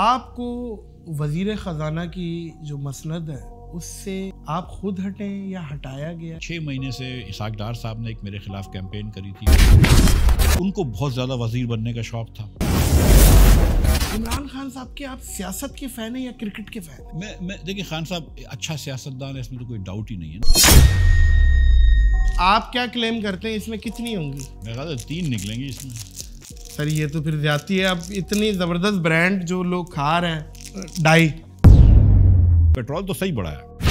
आपको वजीर ख़जाना की जो मसनद है उससे आप खुद हटें या हटाया गया छः महीने से इसाक डार साहब ने एक मेरे खिलाफ कैंपेन करी थी उनको बहुत ज़्यादा वजीर बनने का शौक था इमरान खान साहब के आप सियासत के फ़ैन हैं या क्रिकेट के फ़ैन मैं मैं देखिए खान साहब अच्छा सियासतदान है इसमें तो कोई डाउट ही नहीं है आप क्या क्लेम करते हैं इसमें कितनी होंगी मेरा तीन निकलेंगी इसमें सर ये तो फिर जाती है अब इतनी ज़बरदस्त ब्रांड जो लोग खा रहे हैं डाई पेट्रोल तो सही बढ़ा है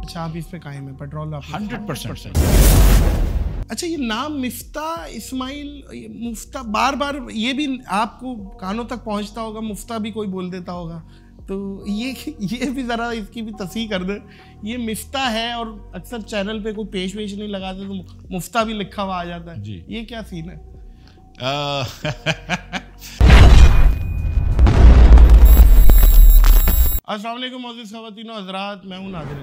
अच्छा आप इस पे कायम है पेट्रोल आप हंड्रेड परसेंट अच्छा ये नाम मिफ्ता इस्माइल मुफ्ता बार बार ये भी आपको कानों तक पहुंचता होगा मुफ्ता भी कोई बोल देता होगा तो ये ये भी ज़रा इसकी भी तस्ह कर दे ये मिफ्ता है और अक्सर चैनल पे कोई पेश वेश नहीं लगाते तो मुफ्ता भी लिखा हुआ आ जाता है जी ये क्या सीन है Uh. असलम खातिन हजरात मैं हूँ नादिर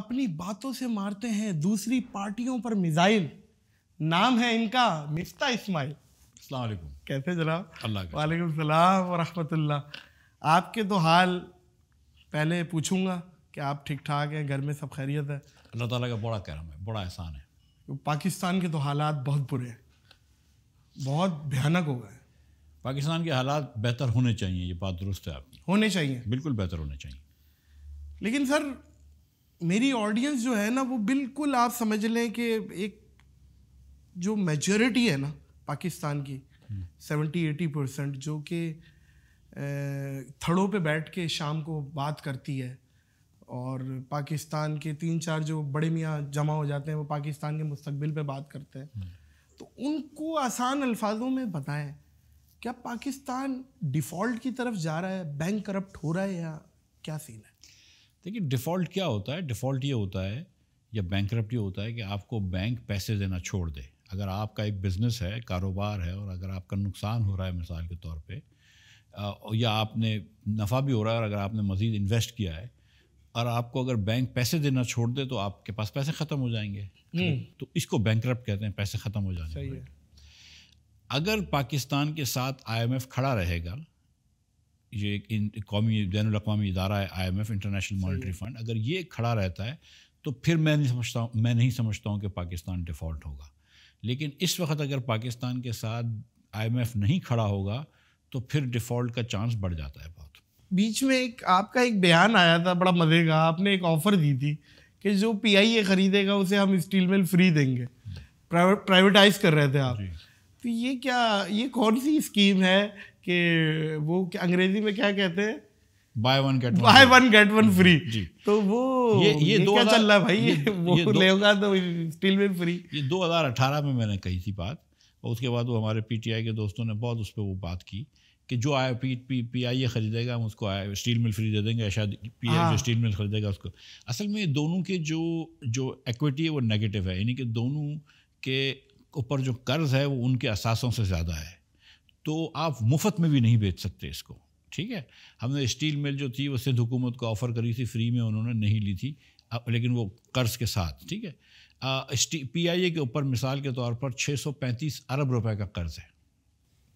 अपनी बातों से मारते हैं दूसरी पार्टियों पर मिज़ाइल नाम है इनका मिफ्ता इस्माइल कैसे जनाब अल्लाह वालेकुम सलाम वरहमतुल्ला आपके तो हाल पहले पूछूंगा कि आप ठीक ठाक हैं घर में सब खैरियत है अल्लाह ताला का बड़ा करम है बड़ा एहसान है पाकिस्तान के तो हालात बहुत बुरे हैं बहुत भयानक हो गए पाकिस्तान के हालात बेहतर होने चाहिए ये बात दुरुस्त है आप होने चाहिए बिल्कुल बेहतर होने चाहिए लेकिन सर मेरी ऑडियंस जो है ना वो बिल्कुल आप समझ लें कि एक जो मेजोरिटी है ना पाकिस्तान की सेवेंटी एटी परसेंट जो कि थड़ों पे बैठ के शाम को बात करती है और पाकिस्तान के तीन चार जो बड़े मियाँ जमा हो जाते हैं वो पाकिस्तान के मुस्तबिल पे बात करते हैं हम्म। तो उनको आसान अल्फाजों में बताएं क्या पाकिस्तान डिफ़ॉल्ट की तरफ जा रहा है बैंक करप्ट हो रहा है या क्या सीन है देखिए डिफ़ॉल्ट क्या होता है डिफ़ॉल्ट ये होता है या बैंक ये होता है कि आपको बैंक पैसे देना छोड़ दे अगर आपका एक बिज़नेस है कारोबार है और अगर आपका नुकसान हो रहा है मिसाल के तौर पर या आपने नफ़ा भी हो रहा है और अगर आपने मज़ीद इन्वेस्ट किया है और आपको अगर बैंक पैसे देना छोड़ दे तो आपके पास पैसे ख़त्म हो जाएंगे हम्म। तो इसको बैंक कहते हैं पैसे ख़त्म हो जाने सही है अगर पाकिस्तान के साथ आईएमएफ खड़ा रहेगा ये एक कौमी बैन अवी इदारा है I M F international monetary fund अगर ये खड़ा रहता है तो फिर मैं नहीं समझता हूँ मैं नहीं समझता हूँ कि पाकिस्तान डिफ़ॉल्ट होगा लेकिन इस वक्त अगर पाकिस्तान के साथ आईएमएफ नहीं खड़ा होगा तो फिर डिफ़ॉल्ट का चांस बढ़ जाता है बहुत बीच में एक आपका एक बयान आया था बड़ा मज़े का आपने एक ऑफ़र दी थी कि जो पी आई ए खरीदेगा उसे हम स्टील मिल फ्री देंगे प्राइवेटाइज कर रहे थे आप तो ये क्या ये कौन सी स्कीम है कि वो अंग्रेजी में क्या कहते हैं buy one get buy one get one free तो वो ये ये, ये दो क्या चल रहा भाई ये, वो ये लेगा तो स्टील मिल फ्री ये 2018 में मैंने कही थी बात और उसके बाद वो हमारे पीटीआई के दोस्तों ने बहुत उस पर वो बात की कि जो आया P P P I A ख़रीदेगा हम उसको आया स्टील मिल फ्री दे देंगे शायद पी आई हाँ। जो स्टील मिल ख़रीदेगा उसको असल में दोनों के जो जो एक्विटी है वो नेगेटिव है यानी कि दोनों के ऊपर जो कर्ज है वो उनके असासों से ज़्यादा है तो आप मुफ्त में भी नहीं बेच सकते इसको ठीक है हमने स्टील मिल जो थी वो सिंध हुकूमत को ऑफ़र करी थी फ्री में उन्होंने नहीं ली थी लेकिन वो कर्ज के साथ ठीक है पी आई ए के ऊपर मिसाल के तौर पर 635 अरब रुपए का कर्ज है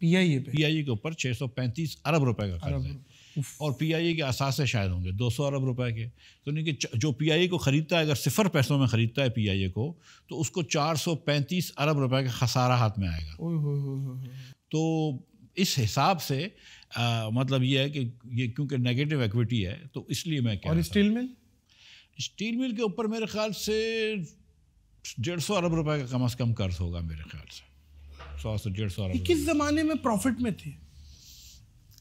पीआईए पे पीआईए के ऊपर 635 अरब रुपए का कर्ज है और पीआईए के असासे शायद होंगे 200 अरब रुपए के तो नहीं कि जो पीआईए को ख़रीदता है अगर सिफर पैसों में ख़रीदता है पीआईए को तो उसको 435 अरब रुपए का खसारा हाथ में आएगा तो इस हिसाब से आ, मतलब ये है कि ये क्योंकि नेगेटिव एक्विटी है तो इसलिए मैं और स्टील मिल स्टील मिल के ऊपर मेरे ख्याल से डेढ़ सौ अरब रुपए का कम अज़ कम कर्ज होगा मेरे ख्याल से सौ से डेढ़ सौ किस जमाने में प्रॉफिट में थे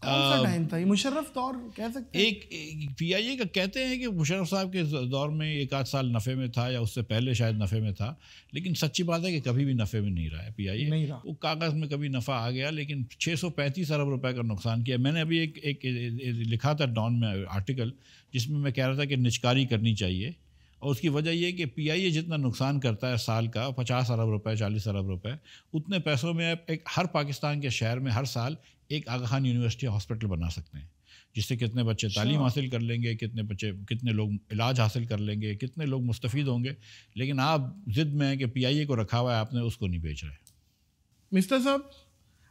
टाइम था ये मुशर्रफ दौर कह सकते एक, एक पी आई ए का कहते हैं कि मुशर्रफ साहब के दौर में एक आध साल नफ़े में था या उससे पहले शायद नफ़े में था लेकिन सच्ची बात है कि कभी भी नफ़े में नहीं रहा है पी आई ए वो कागज़ में कभी नफ़ा आ गया लेकिन छः सौ पैंतीस अरब रुपए का नुकसान किया मैंने अभी एक, एक, एक, एक लिखा था डॉन में आर्टिकल जिसमें मैं कह रहा था कि निचकारी करनी चाहिए और उसकी वजह यह कि पी आई ए जितना नुकसान करता है साल का पचास अरब रुपए चालीस अरब रुपए उतने पैसों में आप एक हर पाकिस्तान के शहर में हर साल एक आगा खान यूनिवर्सिटी हॉस्पिटल बना सकते हैं जिससे कितने बच्चे अच्छा। तालीम हासिल कर लेंगे कितने बच्चे कितने लोग इलाज हासिल कर लेंगे कितने लोग मुस्तफ़ होंगे लेकिन आप ज़िद में हैं कि पी आई ए को रखा हुआ है आपने उसको नहीं बेच रहे मिस्टर साहब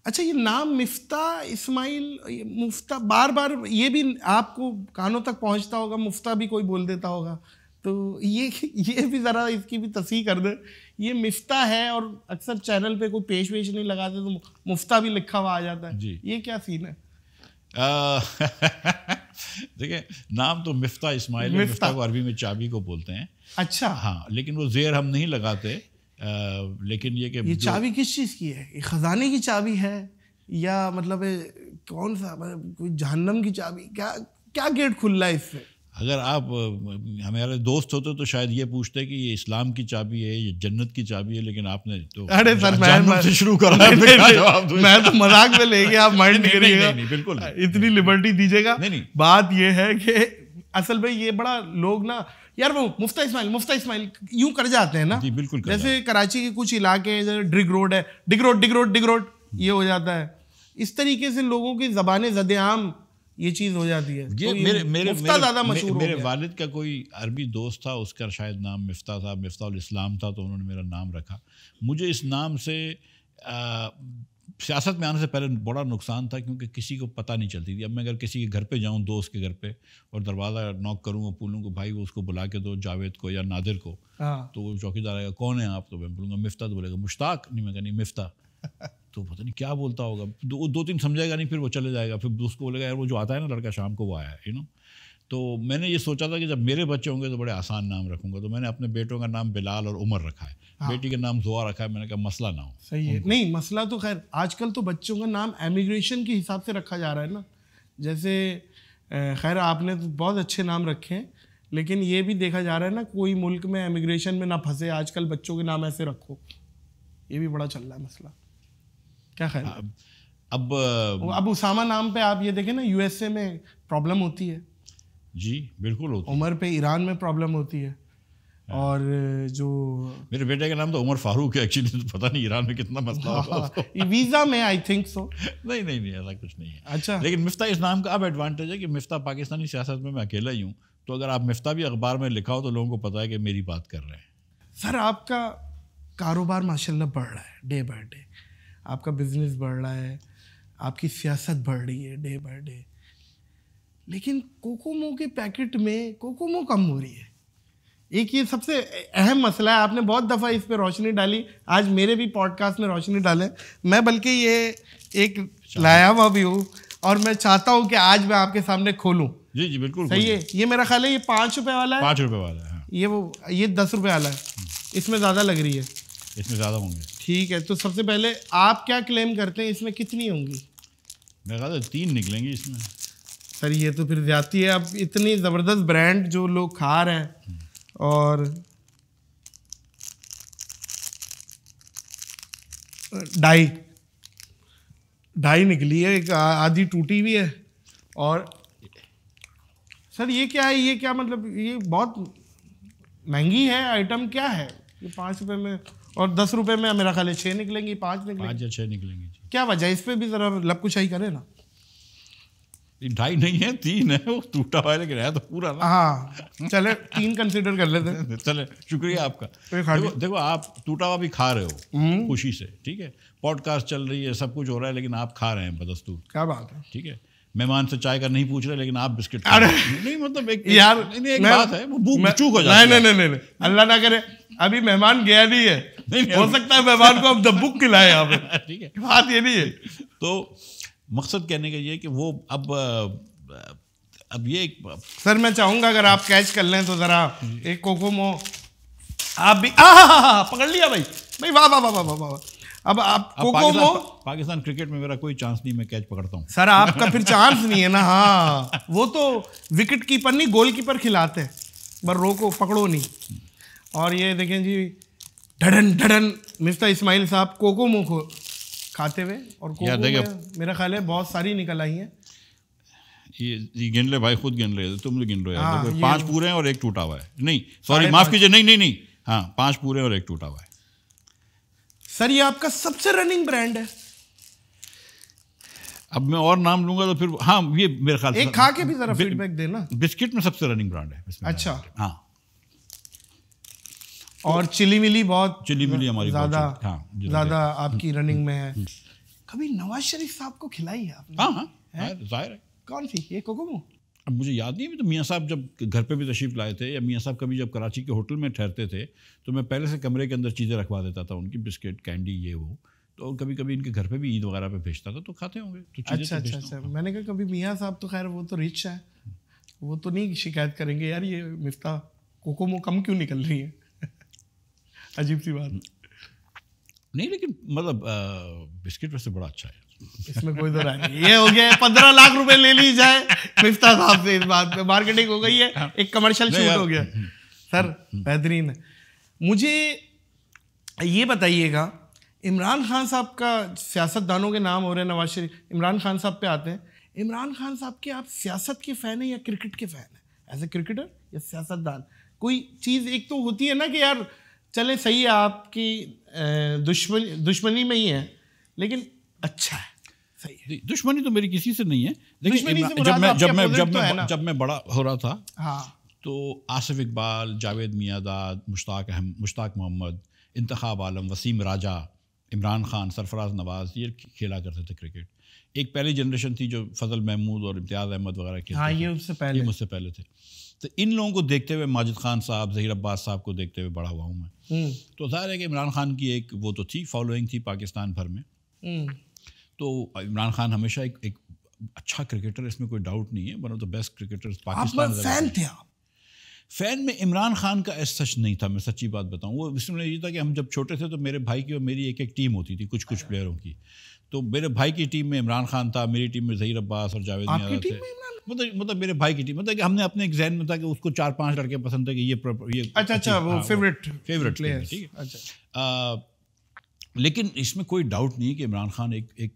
अच्छा ये नाम मिफ्ता इस्माइल मुफ्ता बार बार ये भी आपको कानों तक पहुंचता होगा मुफ्ता भी कोई बोल देता होगा तो ये ये भी ज़रा इसकी भी तस्ह कर दे ये मिफ्ता है और अक्सर चैनल पे कोई पेश वेश नहीं लगाते तो मुफ्ता भी लिखा हुआ आ जाता है जी ये क्या सीन है देखिए नाम तो मिफ्ता इस्माइल मिफ्ता, मिफ्ता को अरबी में चाबी को बोलते हैं अच्छा हाँ लेकिन वो जेर हम नहीं लगाते आ, लेकिन ये कि ये चाबी किस चीज़ की है ये ख़जाने की चाबी है या मतलब कौन सा मतलब कोई जहन्नम की चाबी क्या क्या गेट खुल रहा है इससे अगर आप हमारे दोस्त होते तो शायद ये पूछते कि ये इस्लाम की चाबी है ये जन्नत की चाबी है लेकिन आपने तो अरे सर मैं से तो शुरू करा नहीं, नहीं, नहीं, मैं तो मजाक में लेके आप माइंड नहीं करिएगा बिल्कुल इतनी लिबर्टी दीजिएगा नहीं नहीं बात ये है कि असल में ये बड़ा लोग ना यार वो मुफ्ता इस्माइल मुफ्ता इस्माइल यूं कर जाते हैं ना जी बिल्कुल जैसे कराची के कुछ इलाके हैं जैसे ड्रिग रोड है Drigh road Drigh road Drigh road ये हो जाता है इस तरीके से लोगों की जबान जद आम ये चीज़ हो जाती है ये तो मेरे मेरे मेरे, ज़्यादा मशहूर मेरे, मेरे वालिद का कोई अरबी दोस्त था उसका शायद नाम मिफ्ता था मिफ्ता इस्लाम था तो उन्होंने मेरा नाम रखा मुझे इस नाम से सियासत में आने से पहले बड़ा नुकसान था क्योंकि किसी को पता नहीं चलती थी अब मैं अगर किसी के घर पे जाऊँ दोस्त के घर पे और दरवाज़ा नॉक करूँ और बोलूँ को भाई वो उसको बुला के दो जावेद को या नादिर को हाँ। तो वो चौकीदार आएगा कौन है आप तो मैं बोलूँगा मिफ्ता तो बोलेगा मुश्ताक नहीं मैं कह नहीं मिफ्ता तो पता नहीं क्या बोलता होगा दो दो तीन समझाएगा नहीं फिर वो चले जाएगा फिर उसको बोलेगा यार वो जो आता है ना लड़का शाम को वो आया यू नो तो मैंने ये सोचा था कि जब मेरे बच्चे होंगे तो बड़े आसान नाम रखूंगा तो मैंने अपने बेटों का नाम बिलाल और उमर रखा है हाँ। बेटी का नाम जुआ रखा है मैंने कहा मसला ना हो सही है नहीं मसला तो खैर आजकल तो बच्चों का नाम एमिग्रेशन के हिसाब से रखा जा रहा है ना जैसे खैर आपने तो बहुत अच्छे नाम रखे हैं लेकिन ये भी देखा जा रहा है ना कोई मुल्क में एमिग्रेशन में ना फंसे आजकल बच्चों के नाम ऐसे रखो ये भी बड़ा चल रहा है मसला क्या ख्याल अब अब अब उसामा नाम पे आप ये देखें ना यूएसए में प्रॉब्लम होती है जी बिल्कुल होती उमर पे ईरान में प्रॉब्लम होती है हाँ। और जो मेरे बेटे का नाम तो उमर फारूक है एक्चुअली तो पता नहीं ईरान में कितना मसला होगा वीज़ा हाँ, में आई थिंक सो नहीं नहीं नहीं ऐसा कुछ नहीं है अच्छा लेकिन मिफ्ता इस नाम का अब एडवांटेज है कि मिफ्ता पाकिस्तानी सियासत में मैं अकेला ही हूँ तो अगर आप मिफ्ता भी अखबार में लिखा हो तो लोगों को पता है कि मेरी बात कर रहे हैं सर आपका कारोबार माशाल्लाह बढ़ रहा है डे बाय डे आपका बिजनेस बढ़ रहा है आपकी सियासत बढ़ रही है डे बाय डे लेकिन कोकोमो के पैकेट में कोकोमो कम हो रही है एक ये सबसे अहम मसला है आपने बहुत दफ़ा इस पर रोशनी डाली आज मेरे भी पॉडकास्ट में रोशनी डालें मैं बल्कि ये एक लाया हुआ भी हूँ और मैं चाहता हूँ कि आज मैं आपके सामने खोलूँ जी जी बिल्कुल सही है ये मेरा ख्याल है ये पाँच रुपये वाला है पाँच रुपये वाला है हाँ। ये वो ये दस रुपये वाला है इसमें ज़्यादा लग रही है इसमें ज़्यादा होंगे ठीक है तो सबसे पहले आप क्या क्लेम करते हैं इसमें कितनी होंगी मेरा तो तीन निकलेंगी इसमें सर ये तो फिर जाती है अब इतनी ज़बरदस्त ब्रांड जो लोग खा रहे हैं और ढाई ढाई निकली है एक आधी टूटी भी है और सर ये क्या है ये क्या मतलब ये बहुत महंगी है आइटम क्या है ये पाँच रुपये में और दस रुपए में मेरा ख्याल छह निकलेंगी पांच निकलेंगी या छह निकलेंगे क्या वजह इस पर भी ज़रा लपकुशाही करे ना ढाई नहीं है तीन है वो टूटा हुआ है लेकिन है तो पूरा ना हाँ चले तीन कंसिडर कर लेते हैं चले शुक्रिया आपका देखो देखो आप टूटा हुआ भी खा रहे हो हम्म। खुशी से ठीक है पॉडकास्ट चल रही है सब कुछ हो रहा है लेकिन आप खा रहे हैं बदस्तूर क्या बात है ठीक है मेहमान से चाय का नहीं पूछ रहे लेकिन आप बिस्किट अरे नहीं मतलब एक, यार नहीं, नहीं एक बात है वो भूख चूक हो जाती नहीं नहीं नहीं नहीं अल्लाह ना करे अभी मेहमान गया नहीं है नहीं, नहीं, हो सकता है मेहमान को अब बुक खिलाए यहाँ पे ठीक है बात ये नहीं है तो मकसद कहने का ये कि वो अब अब ये एक सर मैं चाहूंगा अगर आप कैच कर लें तो ज़रा हम्म। एक कोकोमो आप भी आ पकड़ लिया भाई भाई वाह वाह वाह वाह वाह वाह अब आप कोकोमो पाकिस्तान क्रिकेट में मेरा कोई चांस नहीं मैं कैच पकड़ता हूँ सर आपका फिर चांस नहीं है ना हाँ वो तो विकेट कीपर नहीं गोल कीपर खिलाते पर रोको पकड़ो नहीं और ये देखें जी ढड़न ढड़न मिस्टर इस्माइल साहब कोको मुख खाते हुए और कोको मेरा ख्याल है बहुत सारी निकल आई हैं ये गिन ले भाई खुद गिन ले तुम गिन लो यार हाँ, पांच पूरे हैं और एक टूटा हुआ है नहीं सॉरी माफ कीजिए नहीं नहीं नहीं हाँ पांच पूरे और एक टूटा हुआ है सर ये आपका सबसे रनिंग ब्रांड है अब मैं और नाम लूंगा तो फिर हाँ ये मेरे ख्याल एक खा के भी जरा फीडबैक देना बिस्किट में सबसे रनिंग ब्रांड है अच्छा हाँ और चिली मिली बहुत चिली मिली हमारी ज्यादा हाँ, हाँ, ज्यादा आपकी रनिंग में है हम्म। कभी नवाज शरीफ साहब को खिलाई है आपने हाँ हाँ, हाँ जाहिर है कौन सी ये कोकोमो अब मुझे याद नहीं तो मियाँ साहब जब घर पे भी तशरीफ़ लाए थे या मियाँ साहब कभी जब कराची के होटल में ठहरते थे तो मैं पहले से कमरे के अंदर चीज़ें रखवा देता था उनकी बिस्किट कैंडी ये वो तो कभी कभी इनके घर पे भी ईद वगैरह पे भेजता था तो खाते होंगे तो अच्छा तो अच्छा अच्छा मैंने कहा कभी मियाँ साहब तो खैर वो तो रिच है वो तो नहीं शिकायत करेंगे यार ये मिफ्ता कोकोमो कम क्यों निकल रही है अजीब सी बात नहीं लेकिन मतलब बिस्किट वैसे बड़ा अच्छा है इसमें कोई तो राय नहीं ये हो गया पंद्रह लाख रुपए ले ली जाए मिफ्ता साहब से इस बात पे मार्केटिंग हो गई है हाँ। एक कमर्शियल शूट हो गया सर बेहतरीन है मुझे ये बताइएगा इमरान खान साहब का सियासतदानों के नाम हो रहे हैं नवाज शरीफ इमरान खान साहब पे आते हैं इमरान खान साहब के आप सियासत के फ़ैन हैं या क्रिकेट के फ़ैन हैं एज ए क्रिकेटर या सियासतदान कोई चीज़ एक तो होती है ना कि यार चले सही है आपकी दुश्मनी दुश्मनी में ही है लेकिन अच्छा है दुश्मनी तो मेरी किसी से नहीं है लेकिन जब मैं जब मैं जब तो मैं जब मैं बड़ा हो रहा था हाँ। तो आसिफ इकबाल जावेद मियादाद मुश्ताक अहम मुश्ताक मोहम्मद इंतखाब आलम वसीम राजा इमरान खान सरफराज नवाज ये खेला करते थे क्रिकेट एक पहली जनरेशन थी जो फजल महमूद और इम्तियाज़ अहमद वगैरह के हाँ, ये उससे पहले मुझसे पहले थे तो इन लोगों को देखते हुए माजिद खान साहब जहीर अब्बास साहब को देखते हुए बड़ा हुआ हूँ मैं हम्म। तो ज़ाहिर है कि इमरान खान की एक वो तो थी फॉलोइंग थी पाकिस्तान भर में हम्म। तो इमरान खान हमेशा एक, एक अच्छा क्रिकेटर इसमें कोई डाउट नहीं है one of the best cricketers Pakistan fan थे आप फैन में इमरान खान का ऐसा सच नहीं था मैं सच्ची बात बताऊं वो इसमें ये था कि हम जब छोटे थे तो मेरे भाई की और मेरी एक एक टीम होती थी कुछ कुछ प्लेयरों की तो मेरे भाई की टीम में इमरान खान था मेरी टीम में जहीर अब्बास और जावेद थे मतलब मतलब मेरे भाई की टीम मतलब कि हमने अपने एक जहन में था कि उसको चार पांच लड़के पसंद थे कि ये ये अच्छा अच्छा वो फेवरेट फेवरेट प्लेयर ठीक है अच्छा लेकिन इसमें कोई डाउट नहीं है कि इमरान खान एक एक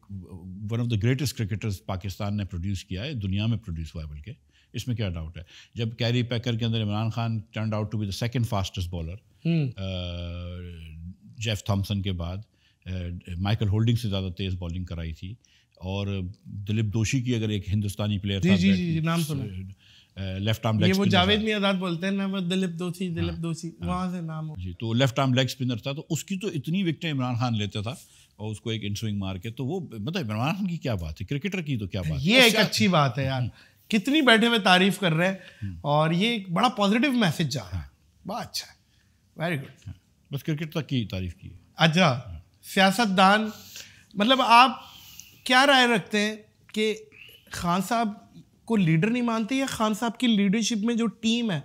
one of the greatest cricketers Pakistan ने प्रोड्यूस किया है दुनिया में प्रोड्यूस हुआ है बल्कि इसमें क्या डाउट है जब कैरी पैकर के अंदर Imran Khan turn out to be the second fastest bowler Jeff Thomson के बाद माइकल uh, होल्डिंग से ज़्यादा तेज़ बॉलिंग कराई थी और दिलीप दोषी की अगर एक हिंदुस्तानी प्लेयर था जी, जी, जी, नाम सुना uh, लेफ्ट आर्म लेग वो जावेद मियां आजाद बोलते हैं ना वो दिलीप दोषी दिलीप हाँ। दोषी हाँ। वहाँ से नाम हो जी तो लेफ्ट आर्म लेग स्पिनर था तो उसकी तो इतनी विकटें इमरान खान लेता था और उसको एक इंस्विंग मार के तो वो मतलब इमरान खान की क्या बात है क्रिकेटर की तो क्या बात ये एक अच्छा। अच्छी बात है यार हम्म। कितनी बैठे हुए तारीफ कर रहे हैं हम्म। और ये एक बड़ा पॉजिटिव मैसेज जा रहा है हाँ। बड़ा अच्छा है वेरी गुड बस क्रिकेट तक की तारीफ की अच्छा सियासतदान मतलब आप क्या राय रखते हैं कि खान साहब को लीडर नहीं मानते या खान साहब की लीडरशिप में जो टीम है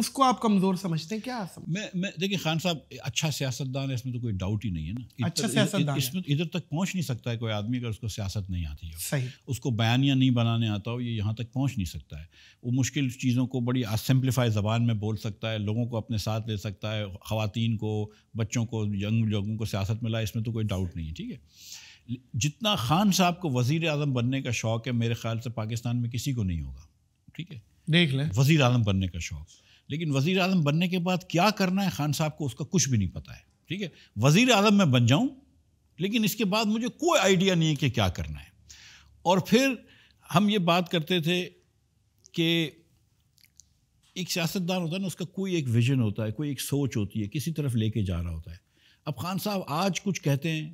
उसको आप कमजोर समझते हैं क्या समझते? मैं मैं देखिए खान साहब अच्छा सियासतदान है इसमें तो कोई डाउट ही नहीं है ना अच्छा सियासतदान इसमें इधर तक पहुंच नहीं सकता है कोई आदमी अगर उसको सियासत नहीं आती हो सही उसको बयानियाँ नहीं बनाने आता हो ये यहाँ तक पहुंच नहीं सकता है वो मुश्किल चीज़ों को बड़ी सिंप्लीफाई ज़बान में बोल सकता है लोगों को अपने साथ ले सकता है ख़वान को बच्चों को यंग लोगों को सियासत मिला इसमें तो कोई डाउट नहीं है ठीक है जितना खान साहब को वजीर अजम बनने का शौक़ है मेरे ख्याल से पाकिस्तान में किसी को नहीं होगा ठीक है देख लें वजीर अजम बनने का शौक़ लेकिन वजीर अजम बनने के बाद क्या करना है खान साहब को उसका कुछ भी नहीं पता है ठीक है वजीर अजम मैं बन जाऊँ लेकिन इसके बाद मुझे कोई आइडिया नहीं है कि क्या करना है और फिर हम ये बात करते थे कि एक सियासतदान होता है ना उसका कोई एक विजन होता है कोई एक सोच होती है किसी तरफ लेके जा रहा होता है अब खान साहब आज कुछ कहते हैं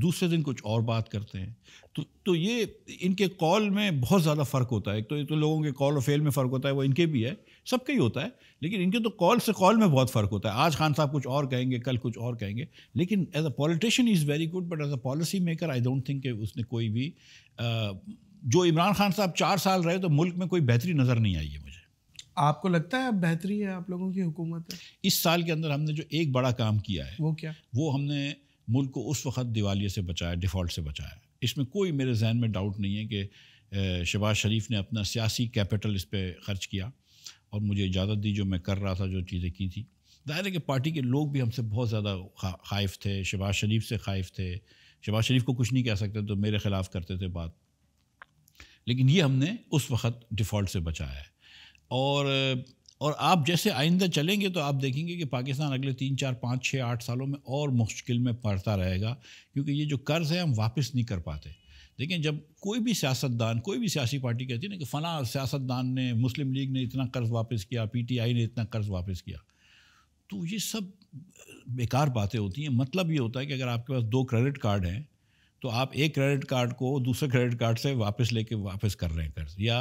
दूसरे दिन कुछ और बात करते हैं तो तो ये इनके कॉल में बहुत ज़्यादा फ़र्क होता है तो तो लोगों के कॉल और फेल में फ़र्क होता है वो इनके भी है सबके ही होता है लेकिन इनके तो कॉल से कॉल में बहुत फ़र्क होता है आज खान साहब कुछ और कहेंगे कल कुछ और कहेंगे लेकिन as a politician is very good but as a policy maker I don't think उसने कोई भी आ, जो इमरान खान साहब चार साल रहे तो मुल्क में कोई बेहतरी नज़र नहीं आई है मुझे आपको लगता है अब बेहतरी है आप लोगों की हुकूमत है इस साल के अंदर हमने जो एक बड़ा काम किया है वो क्या वो हमने मुल्क को उस वक्त दिवाली से बचाया डिफ़ॉल्ट से बचाया इसमें कोई मेरे जहन में डाउट नहीं है कि शहबाज शरीफ ने अपना सियासी कैपिटल इस पर ख़र्च किया और मुझे इजाज़त दी जो मैं कर रहा था जो चीज़ें की थी ज़ाहिर है कि पार्टी के लोग भी हमसे बहुत ज़्यादा खाइफ थे शहबाज शरीफ से खाइफ थे शहबाज शरीफ को कुछ नहीं कह सकते तो मेरे ख़िलाफ़ करते थे बात लेकिन ये हमने उस वक्त डिफ़ॉल्ट से बचाया है और और आप जैसे आइंदा चलेंगे तो आप देखेंगे कि पाकिस्तान अगले तीन चार पाँच छः आठ सालों में और मुश्किल में पड़ता रहेगा क्योंकि ये जो कर्ज़ है हम वापस नहीं कर पाते देखें जब कोई भी सियासतदान कोई भी सियासी पार्टी कहती है ना कि फ़ला सियासतदान ने मुस्लिम लीग ने इतना कर्ज़ वापस किया पीटीआई ने इतना कर्ज़ वापस किया तो ये सब बेकार बातें होती हैं मतलब ये होता है कि अगर आपके पास दो क्रेडिट कार्ड हैं तो आप एक क्रेडिट कार्ड को दूसरे क्रेडिट कार्ड से वापस लेके वापस कर रहे हैं कर्ज या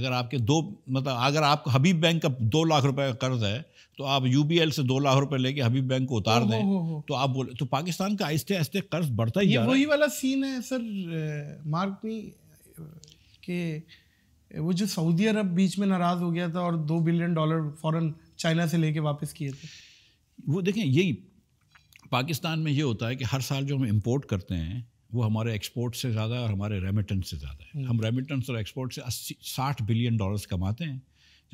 अगर आपके दो मतलब अगर आप हबीब बैंक का दो लाख रुपए का कर्ज है तो आप यू से दो लाख रुपए लेके हबीब बैंक को उतार दें तो आप बोले तो पाकिस्तान का आहिस्ते आहिस्ते कर्ज बढ़ता ही जा है वही वाला सीन है सर मार्कनी के वो जो सऊदी अरब बीच में नाराज़ हो गया था और दो बिलियन डॉलर फॉरन चाइना से लेके वापस किए थे वो देखें यही पाकिस्तान में ये होता है कि हर साल जो हम इम्पोर्ट करते हैं वो हमारे एक्सपोर्ट से ज़्यादा है और हमारे रेमिटेंस से ज़्यादा है हम रेमिटेंस और एक्सपोर्ट से अस्सी साठ बिलियन डॉलर्स कमाते हैं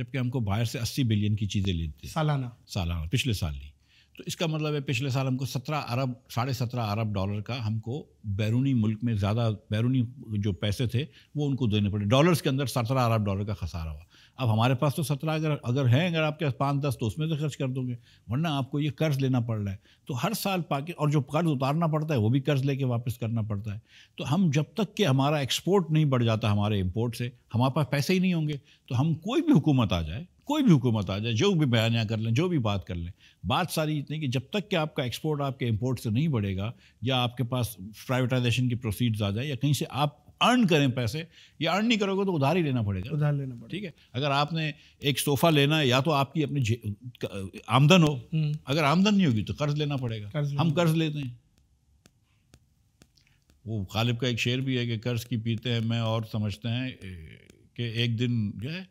जबकि हमको बाहर से अस्सी बिलियन की चीज़ें लेते हैं सालाना सालाना पिछले साल ली तो इसका मतलब है पिछले साल हमको सत्रह अरब साढ़े सत्रह अरब डॉलर का हमको बैरूनी मुल्क में ज़्यादा बैरूनी जो पैसे थे वो उनको देने पड़े डॉलर्स के अंदर सत्रह अरब डॉलर का खसारा हुआ अब हमारे पास तो सत्रह अगर अगर हैं अगर आपके पास पाँच दस तो उसमें से खर्च कर दोगे वरना आपको ये कर्ज लेना पड़ रहा है तो हर साल पाकि और जो कर्ज उतारना पड़ता है वो भी कर्ज लेके वापस करना पड़ता है तो हम जब तक कि हमारा एक्सपोर्ट नहीं बढ़ जाता हमारे इम्पोर्ट से हमारे पास पैसे ही नहीं होंगे तो हम कोई भी हुकूमत आ जाए कोई भी हुकूमत आ जाए जो भी बयानियाँ कर लें जो भी बात कर लें बात सारी इतनी कि जब तक कि आपका एक्सपोर्ट आपके इम्पोर्ट से नहीं बढ़ेगा या आपके पास प्राइवेटाइजेशन की प्रोसीड्स आ जाए या कहीं से आप अर्न करें पैसे या अर्न नहीं करोगे तो उधार ही लेना पड़ेगा उधार लेना पड़ेगा ठीक है अगर आपने एक सोफ़ा लेना है या तो आपकी अपनी आमदन हो हम्म। अगर आमदन नहीं होगी तो कर्ज लेना पड़ेगा कर्ज हम कर्ज लेते हैं वो गालिब का एक शेर भी है कि कर्ज की पीते हैं मैं और समझते हैं कि एक दिन जो है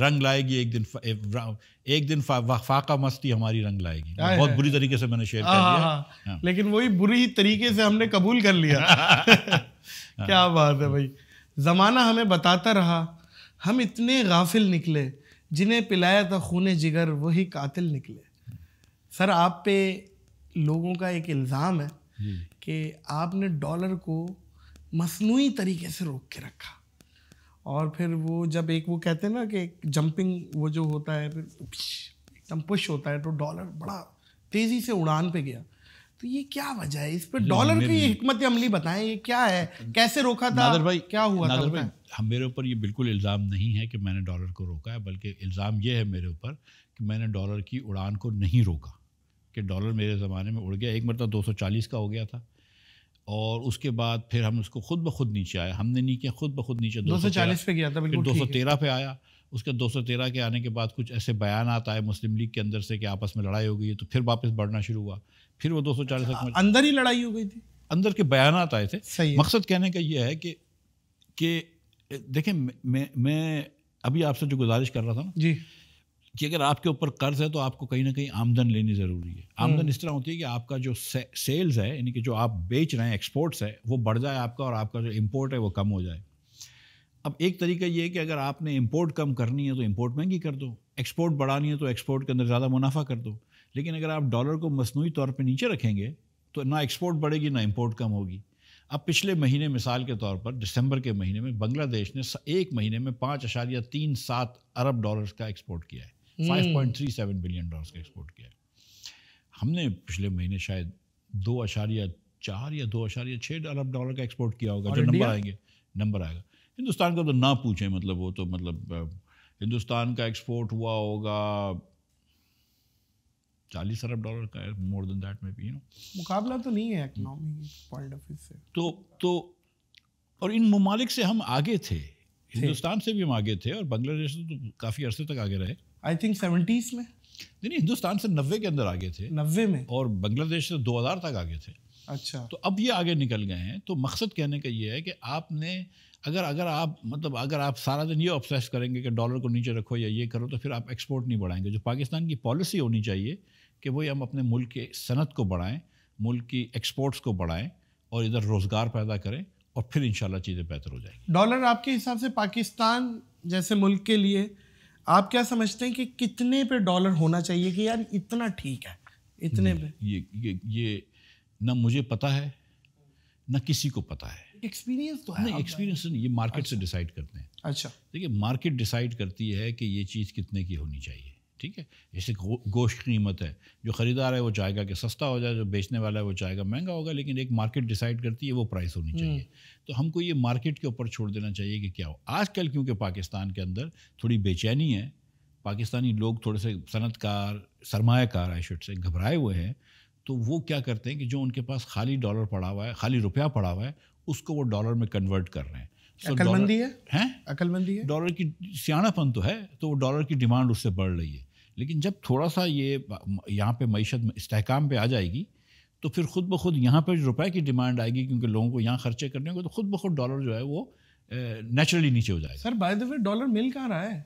रंग लाएगी एक दिन एक दिन फाका मस्ती हमारी रंग लाएगी बहुत बुरी तरीके से मैंने शेयर हाँ, कर दिया हाँ, हाँ। लेकिन वही बुरी तरीके से हमने कबूल कर लिया क्या बात है भाई ज़माना हमें बताता रहा हम इतने गाफिल निकले जिन्हें पिलाया था खून जिगर वही कातिल निकले सर आप पे लोगों का एक इल्ज़ाम है कि आपने डॉलर को मसनू तरीके से रोक के रखा और फिर वो जब एक वो कहते हैं ना कि जंपिंग वो जो होता है फिर एकदम पुश होता है तो डॉलर बड़ा तेज़ी से उड़ान पे गया तो ये क्या वजह है इस पर डॉलर की हमत अमली बताएं ये क्या है कैसे रोका था भाई क्या हुआ था भाई हम मेरे ऊपर ये बिल्कुल इल्ज़ाम नहीं है कि मैंने डॉलर को रोका है बल्कि इल्ज़ाम ये है मेरे ऊपर कि मैंने डॉलर की उड़ान को नहीं रोका कि डॉलर मेरे ज़माने में उड़ गया एक मरतब दो का हो गया था और उसके बाद फिर हम उसको खुद ब खुद नीचे आया हमने नहीं किया खुद ब खुद नीचे दो सौ चालीस पे गया था बिल्कुल दो सौ तेरह पे आया उसके दो सौ तेरह के आने के बाद कुछ ऐसे बयान आता है मुस्लिम लीग के अंदर से कि आपस में लड़ाई हो गई है तो फिर वापस बढ़ना शुरू हुआ फिर वो दो सौ चालीस अच्छा, तक अंदर ही लड़ाई हो गई थी अंदर के बयान आए थे सही मकसद कहने का यह है कि कि देखें मैं मैं अभी आपसे जो गुजारिश कर रहा था ना जी कि अगर आपके ऊपर कर्ज है तो आपको कहीं ना कहीं आमदन लेनी ज़रूरी है हम्म। आमदन इस तरह होती है कि आपका जो से, सेल्स है यानी कि जो आप बेच रहे हैं एक्सपोर्ट्स है वो बढ़ जाए आपका और आपका जो इम्पोर्ट है वो कम हो जाए अब एक तरीका ये है कि अगर आपने इम्पोर्ट कम करनी है तो इम्पोर्ट महंगी कर दो एक्सपोर्ट बढ़ानी है तो एक्सपोर्ट के अंदर ज़्यादा मुनाफा कर दो लेकिन अगर आप डॉलर को मसनू तौर पर नीचे रखेंगे तो ना एक्सपोर्ट बढ़ेगी ना इम्पोर्ट कम होगी अब पिछले महीने मिसाल के तौर पर दिसंबर के महीने में बांग्लादेश ने एक महीने में पाँच अशारिया तीन सात अरब डॉलर्स का एक्सपोर्ट किया है 5.37 बिलियन डॉलर्स का एक्सपोर्ट किया है हमने पिछले महीने शायद दो अशारिया चार या दो अशारिया छः अरब डॉलर का एक्सपोर्ट किया होगा जो नंबर आएंगे नंबर आएगा हिंदुस्तान का तो ना पूछें मतलब वो तो मतलब हिंदुस्तान का एक्सपोर्ट हुआ होगा चालीस अरब डॉलर का है मोर देन दैट में भी नो मुकाबला तो नहीं है इकोनॉमी पॉइंट ऑफ व्यू से तो तो और इन ममालिक से हम आगे थे हिंदुस्तान से भी हम आगे थे और बांग्लादेश तो काफ़ी अरसे तक आगे रहे आई थिंक सेवेंटीज में नहीं हिंदुस्तान से नब्बे के अंदर आगे थे नब्बे में और बांग्लादेश से दो हज़ार तक आगे थे अच्छा तो अब ये आगे निकल गए हैं तो मकसद कहने का ये है कि आपने अगर अगर आप मतलब अगर आप सारा दिन ये ऑब्सेस करेंगे कि डॉलर को नीचे रखो या ये करो तो फिर आप एक्सपोर्ट नहीं बढ़ाएंगे जो पाकिस्तान की पॉलिसी होनी चाहिए कि वही हम अपने मुल्क के सनत को बढ़ाएं मुल्क की एक्सपोर्ट्स को बढ़ाएं और इधर रोज़गार पैदा करें और फिर इन चीज़ें बेहतर हो जाएंगी डॉलर आपके हिसाब से पाकिस्तान जैसे मुल्क के लिए आप क्या समझते हैं कि कितने पे डॉलर होना चाहिए कि यार इतना ठीक है इतने पे ये ये ये ना मुझे पता है ना किसी को पता है एक्सपीरियंस तो है नहीं एक्सपीरियंस तो नहीं ये मार्केट अच्छा। से डिसाइड करते हैं अच्छा देखिए मार्केट डिसाइड करती है कि ये चीज़ कितने की होनी चाहिए ठीक है जैसे गोश्त कीमत है जो ख़रीदार है वो चाहेगा कि सस्ता हो जाए जो बेचने वाला है वो चाहेगा महंगा होगा लेकिन एक मार्केट डिसाइड करती है वो प्राइस होनी हम्म। चाहिए तो हमको ये मार्केट के ऊपर छोड़ देना चाहिए कि क्या हो आजकल क्योंकि पाकिस्तान के अंदर थोड़ी बेचैनी है पाकिस्तानी लोग थोड़े से सनतकार सरमाकार आई से घबराए हुए हैं तो वो क्या करते हैं कि जो उनके पास खाली डॉलर पड़ा हुआ है खाली रुपया पड़ा हुआ है उसको वो डॉलर में कन्वर्ट कर रहे हैं So अकलमंदी है हैं अकलमंदी है डॉलर की सियाणापन तो है तो वो डॉलर की डिमांड उससे बढ़ रही है लेकिन जब थोड़ा सा ये यहाँ पे मीशत इसकाम पे आ जाएगी तो फिर खुद ब खुद यहाँ पर रुपए की डिमांड आएगी क्योंकि लोगों को यहाँ खर्चे करने होंगे तो खुद ब खुद डॉलर जो है वो नेचुरली नीचे हो जाएगा sir by the way dollar मिल कहाँ रहा है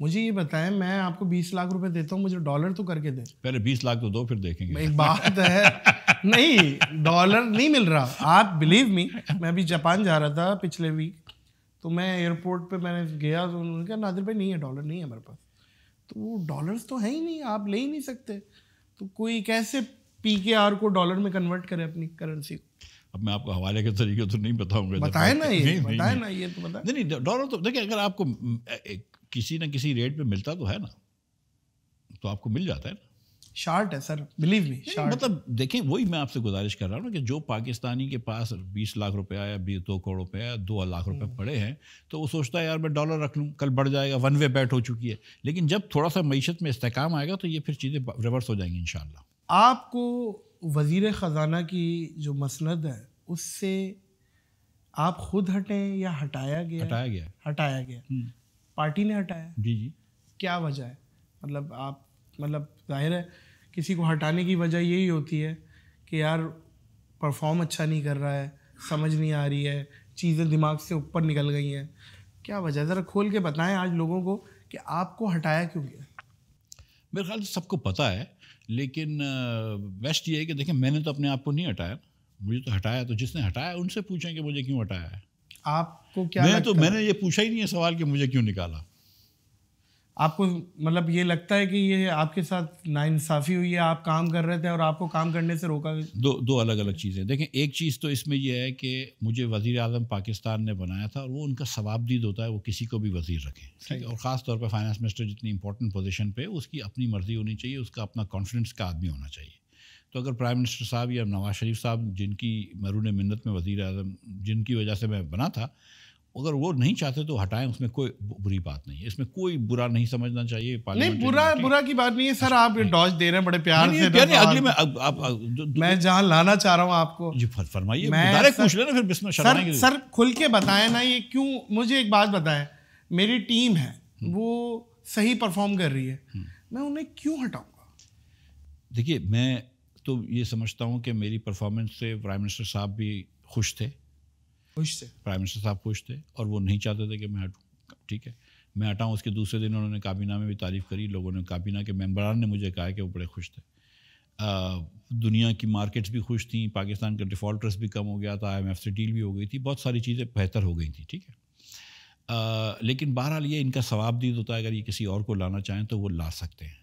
मुझे ये बताएं मैं आपको बीस लाख रुपए देता हूँ मुझे डॉलर तो करके दे पहले बीस लाख तो दो फिर देखेंगे एक बात है नहीं डॉलर नहीं मिल रहा आप बिलीव मी मैं अभी जापान जा रहा था पिछले वीक तो मैं एयरपोर्ट पे मैंने गया तो उन्होंने कहा नादिर भाई नहीं है डॉलर नहीं है हमारे पास तो वो डॉलर्स तो है ही नहीं आप ले ही नहीं सकते तो कोई कैसे पी के आर को डॉलर में कन्वर्ट करे अपनी करेंसी को अब मैं आपको हवाले के तरीके तो नहीं बताऊंगा बताए ना ये बताए ना ये तो बताए नहीं नहीं डॉलर तो देखिए अगर आपको किसी ना किसी रेट पे मिलता तो है ना तो आपको मिल जाता है ना शार्ट है सर बिलीव मी शार्ट मतलब देखें वही मैं आपसे गुजारिश कर रहा हूँ कि जो पाकिस्तानी के पास बीस लाख रुपया या बीस दो करोड़ रुपया या दो लाख रुपए हम्म। पड़े हैं तो वो सोचता है यार मैं डॉलर रख लूँ कल बढ़ जाएगा वन वे बैट हो चुकी है लेकिन जब थोड़ा सा मीशत में इस्तेकाम आएगा तो ये फिर चीज़ें रिवर्स हो जाएंगी इन आपको वजीर ख़जाना की जो मसंद है उससे आप खुद हटें या हटाया गया हटाया गया हटाया गया हम्म। पार्टी ने हटाया जी जी क्या वजह है मतलब आप मतलब जाहिर है किसी को हटाने की वजह यही होती है कि यार परफॉर्म अच्छा नहीं कर रहा है समझ नहीं आ रही है चीज़ें दिमाग से ऊपर निकल गई हैं क्या वजह ज़रा खोल के बताएं आज लोगों को कि आपको हटाया क्यों गया मेरे ख्याल से सबको पता है लेकिन बेस्ट ये है कि देखें मैंने तो अपने आप को नहीं हटाया मुझे तो हटाया तो जिसने हटाया उनसे पूछें कि मुझे क्यों हटाया है आपको क्या मैं तो मैंने ये पूछा ही नहीं है सवाल कि मुझे क्यों निकाला आपको मतलब ये लगता है कि ये आपके साथ नाइंसाफ़ी हुई है आप काम कर रहे थे और आपको काम करने से रोका गया दो दो अलग अलग चीज़ें देखें एक चीज़ तो इसमें यह है कि मुझे वज़ी अजम पाकिस्तान ने बनाया था और वो उनका सवाबदीद होता है वो किसी को भी वज़ी रखें ठीक है और ख़ास तौर पर फाइनेंस मिनिस्टर जितनी इंपॉर्टेंट पोजिशन पर उसकी अपनी मर्ज़ी होनी चाहिए उसका अपना कॉन्फिडेंस का आदमी होना चाहिए तो अगर प्राइम मिनिस्टर साहब या नवाज़ शरीफ साहब जिनकी मरून मन्नत में वज़ी अजम जिनकी वजह से मैं बना था अगर वो नहीं चाहते तो हटाएं उसमें कोई बुरी बात नहीं है इसमें कोई बुरा नहीं समझना चाहिए नहीं बुरा बुरा की बात नहीं है सर आप ये डॉज दे रहे हैं बड़े प्यार नहीं, से नहीं, तो अगली में अब आप मैं जहां लाना चाह रहा हूं आपको जी फरमाइए पूछ लेना फिर सर सर खुल के बताए ना ये क्यों मुझे एक बात बताए मेरी टीम है हम्म। वो सही परफॉर्म कर रही है हम्म। मैं उन्हें क्यों हटाऊंगा देखिए मैं तो ये समझता हूँ कि मेरी परफॉर्मेंस से प्राइम मिनिस्टर साहब भी खुश थे पुश से प्राइम मिनिस्टर साहब पुश थे और वो नहीं चाहते थे कि मैं हटूँ ठीक है मैं हटाऊँ उसके दूसरे दिन उन्होंने काबीना में भी तारीफ़ करी लोगों ने काबीना के मेम्बरान ने मुझे कहा कि वो बड़े खुश थे दुनिया की मार्केट्स भी खुश थी पाकिस्तान का डिफ़ॉल्टर्स भी कम हो गया था आई एम से डील भी हो गई थी बहुत सारी चीज़ें बेहतर हो गई थी ठीक है आ, लेकिन बहरहाल ये इनका सवाब दीद होता है अगर ये किसी और को लाना चाहें तो वो ला सकते हैं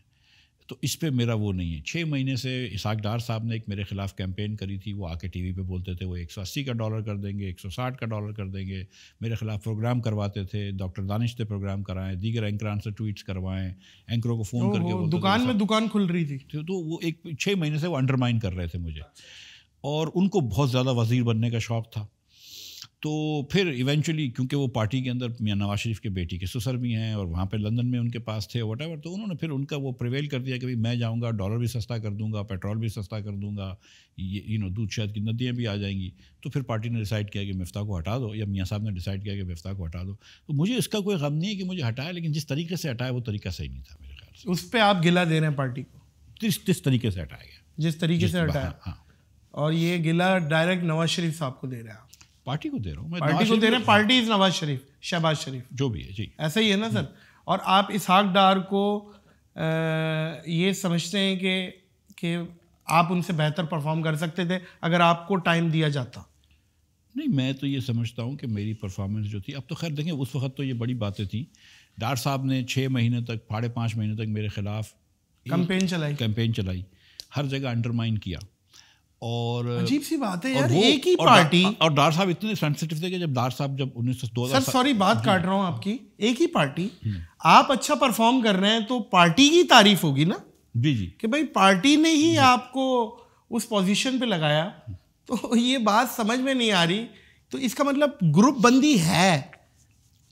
तो इस पर मेरा वो नहीं है छः महीने से इसाक डार साहब ने एक मेरे ख़िलाफ़ कैंपेन करी थी वो आके टीवी पे बोलते थे वो एक सौ अस्सी का डॉलर कर देंगे एक सौ साठ का डॉलर कर देंगे मेरे ख़िलाफ़ प्रोग्राम करवाते थे डॉक्टर दानिश ने प्रोग्राम कराएं दीगर एंकरान से ट्वीट्स करवाएं एंकरों को फ़ोन तो करके दुकान में दुकान खुल रही थी तो, तो वो एक छः महीने से वो अंडरमाइन कर रहे थे मुझे और उनको बहुत ज़्यादा वज़ीर बनने का शौक़ था तो फिर इवेंचुअली क्योंकि वो पार्टी के अंदर मियाँ नवाज शरीफ के बेटी के ससुर भी हैं और वहाँ पे लंदन में उनके पास थे वट तो उन्होंने फिर उनका वो प्रिवेल कर दिया कि भाई मैं जाऊँगा डॉलर भी सस्ता कर दूँगा पेट्रोल भी सस्ता कर दूँगा ये यू नो दूध शहद की नदियाँ भी आ जाएंगी तो फिर पार्टी ने डिसाइड किया कि मफ्ता को हटा दो या मियाँ साहब ने डिसाइड किया कि मफ्ता को हटा दो तो मुझे इसका कोई गम नहीं है कि मुझे हटाया लेकिन जिस तरीके से हटाया वो तरीका सही नहीं था मेरे ख्याल से उस पर आप गिला दे रहे हैं पार्टी को जिस जिस तरीके से हटाया गया जिस तरीके से हटाया हाँ। और ये गिला डायरेक्ट नवाज शरीफ साहब को दे रहे हैं पार्टी को दे रहा हूँ मैं पार्टी को दे रहे हैं पार्टी इज नवाज शरीफ शहबाज शरीफ जो भी है जी ऐसा ही है ना सर और आप इसहाक डार को आ, ये समझते हैं कि कि आप उनसे बेहतर परफॉर्म कर सकते थे अगर आपको टाइम दिया जाता नहीं मैं तो ये समझता हूँ कि मेरी परफॉर्मेंस जो थी अब तो खैर देखें उस वक्त तो ये बड़ी बातें थी डार साहब ने छः महीने तक साढ़े पाँच महीने तक मेरे खिलाफ कैंपेन चलाई कैंपेन चलाई हर जगह अंडरमाइन किया और अजीब सी बात है यार एक ही पार्टी और, डार साहब इतने सेंसिटिव थे कि जब डार साहब जब उन्नीस सौ सर सॉरी बात काट रहा हूँ आपकी एक ही पार्टी हम्म। आप अच्छा परफॉर्म कर रहे हैं तो पार्टी की तारीफ होगी ना जी जी कि भाई पार्टी ने ही आपको उस पोजीशन पे लगाया तो ये बात समझ में नहीं आ रही तो इसका मतलब ग्रुप बंदी है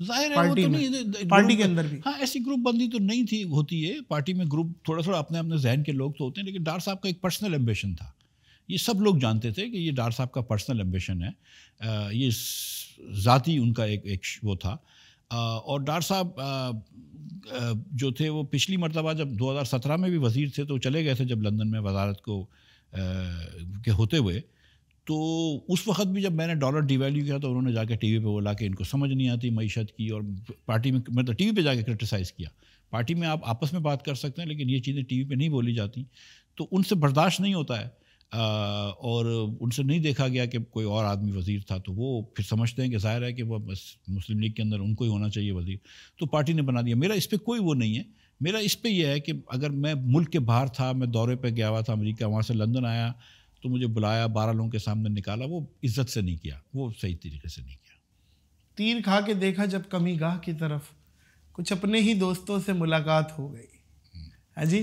जाहिर है वो तो नहीं पार्टी के अंदर भी हाँ ऐसी ग्रुप बंदी तो नहीं थी होती है पार्टी में ग्रुप थोड़ा थोड़ा अपने अपने जहन के लोग तो होते हैं लेकिन डार साहब का एक पर्सनल एम्बिशन था ये सब लोग जानते थे कि ये डार साहब का पर्सनल एम्बिशन है ये ज़ाती उनका एक एक वो था और डार साहब जो थे वो पिछली मरतबा जब 2017 में भी वज़ीर थे तो चले गए थे जब लंदन में वजारत को के होते हुए तो उस वक्त भी जब मैंने डॉलर डिवैल्यू किया तो उन्होंने जाके टीवी पे बोला कि इनको समझ नहीं आती मीशत की और पार्टी में मतलब टीवी पे जाके क्रिटिसाइज़ किया पार्टी में आप आपस में बात कर सकते हैं लेकिन ये चीज़ें टीवी पे नहीं बोली जाती तो उनसे बर्दाश्त नहीं होता है और उनसे नहीं देखा गया कि कोई और आदमी वजीर था तो वो फिर समझते हैं कि ज़ाहिर है कि वह बस मुस्लिम लीग के अंदर उनको ही होना चाहिए वजीर तो पार्टी ने बना दिया मेरा इस पर कोई वो नहीं है मेरा इस पर यह है कि अगर मैं मुल्क के बाहर था मैं दौरे पर गया हुआ था अमरीका वहाँ से लंदन आया तो मुझे बुलाया बारह लोगों के सामने निकाला वो इज्जत से नहीं किया वो सही तरीके से नहीं किया तीर खा के देखा जब कमी गाह की तरफ कुछ अपने ही दोस्तों से मुलाकात हो गई है हाँ जी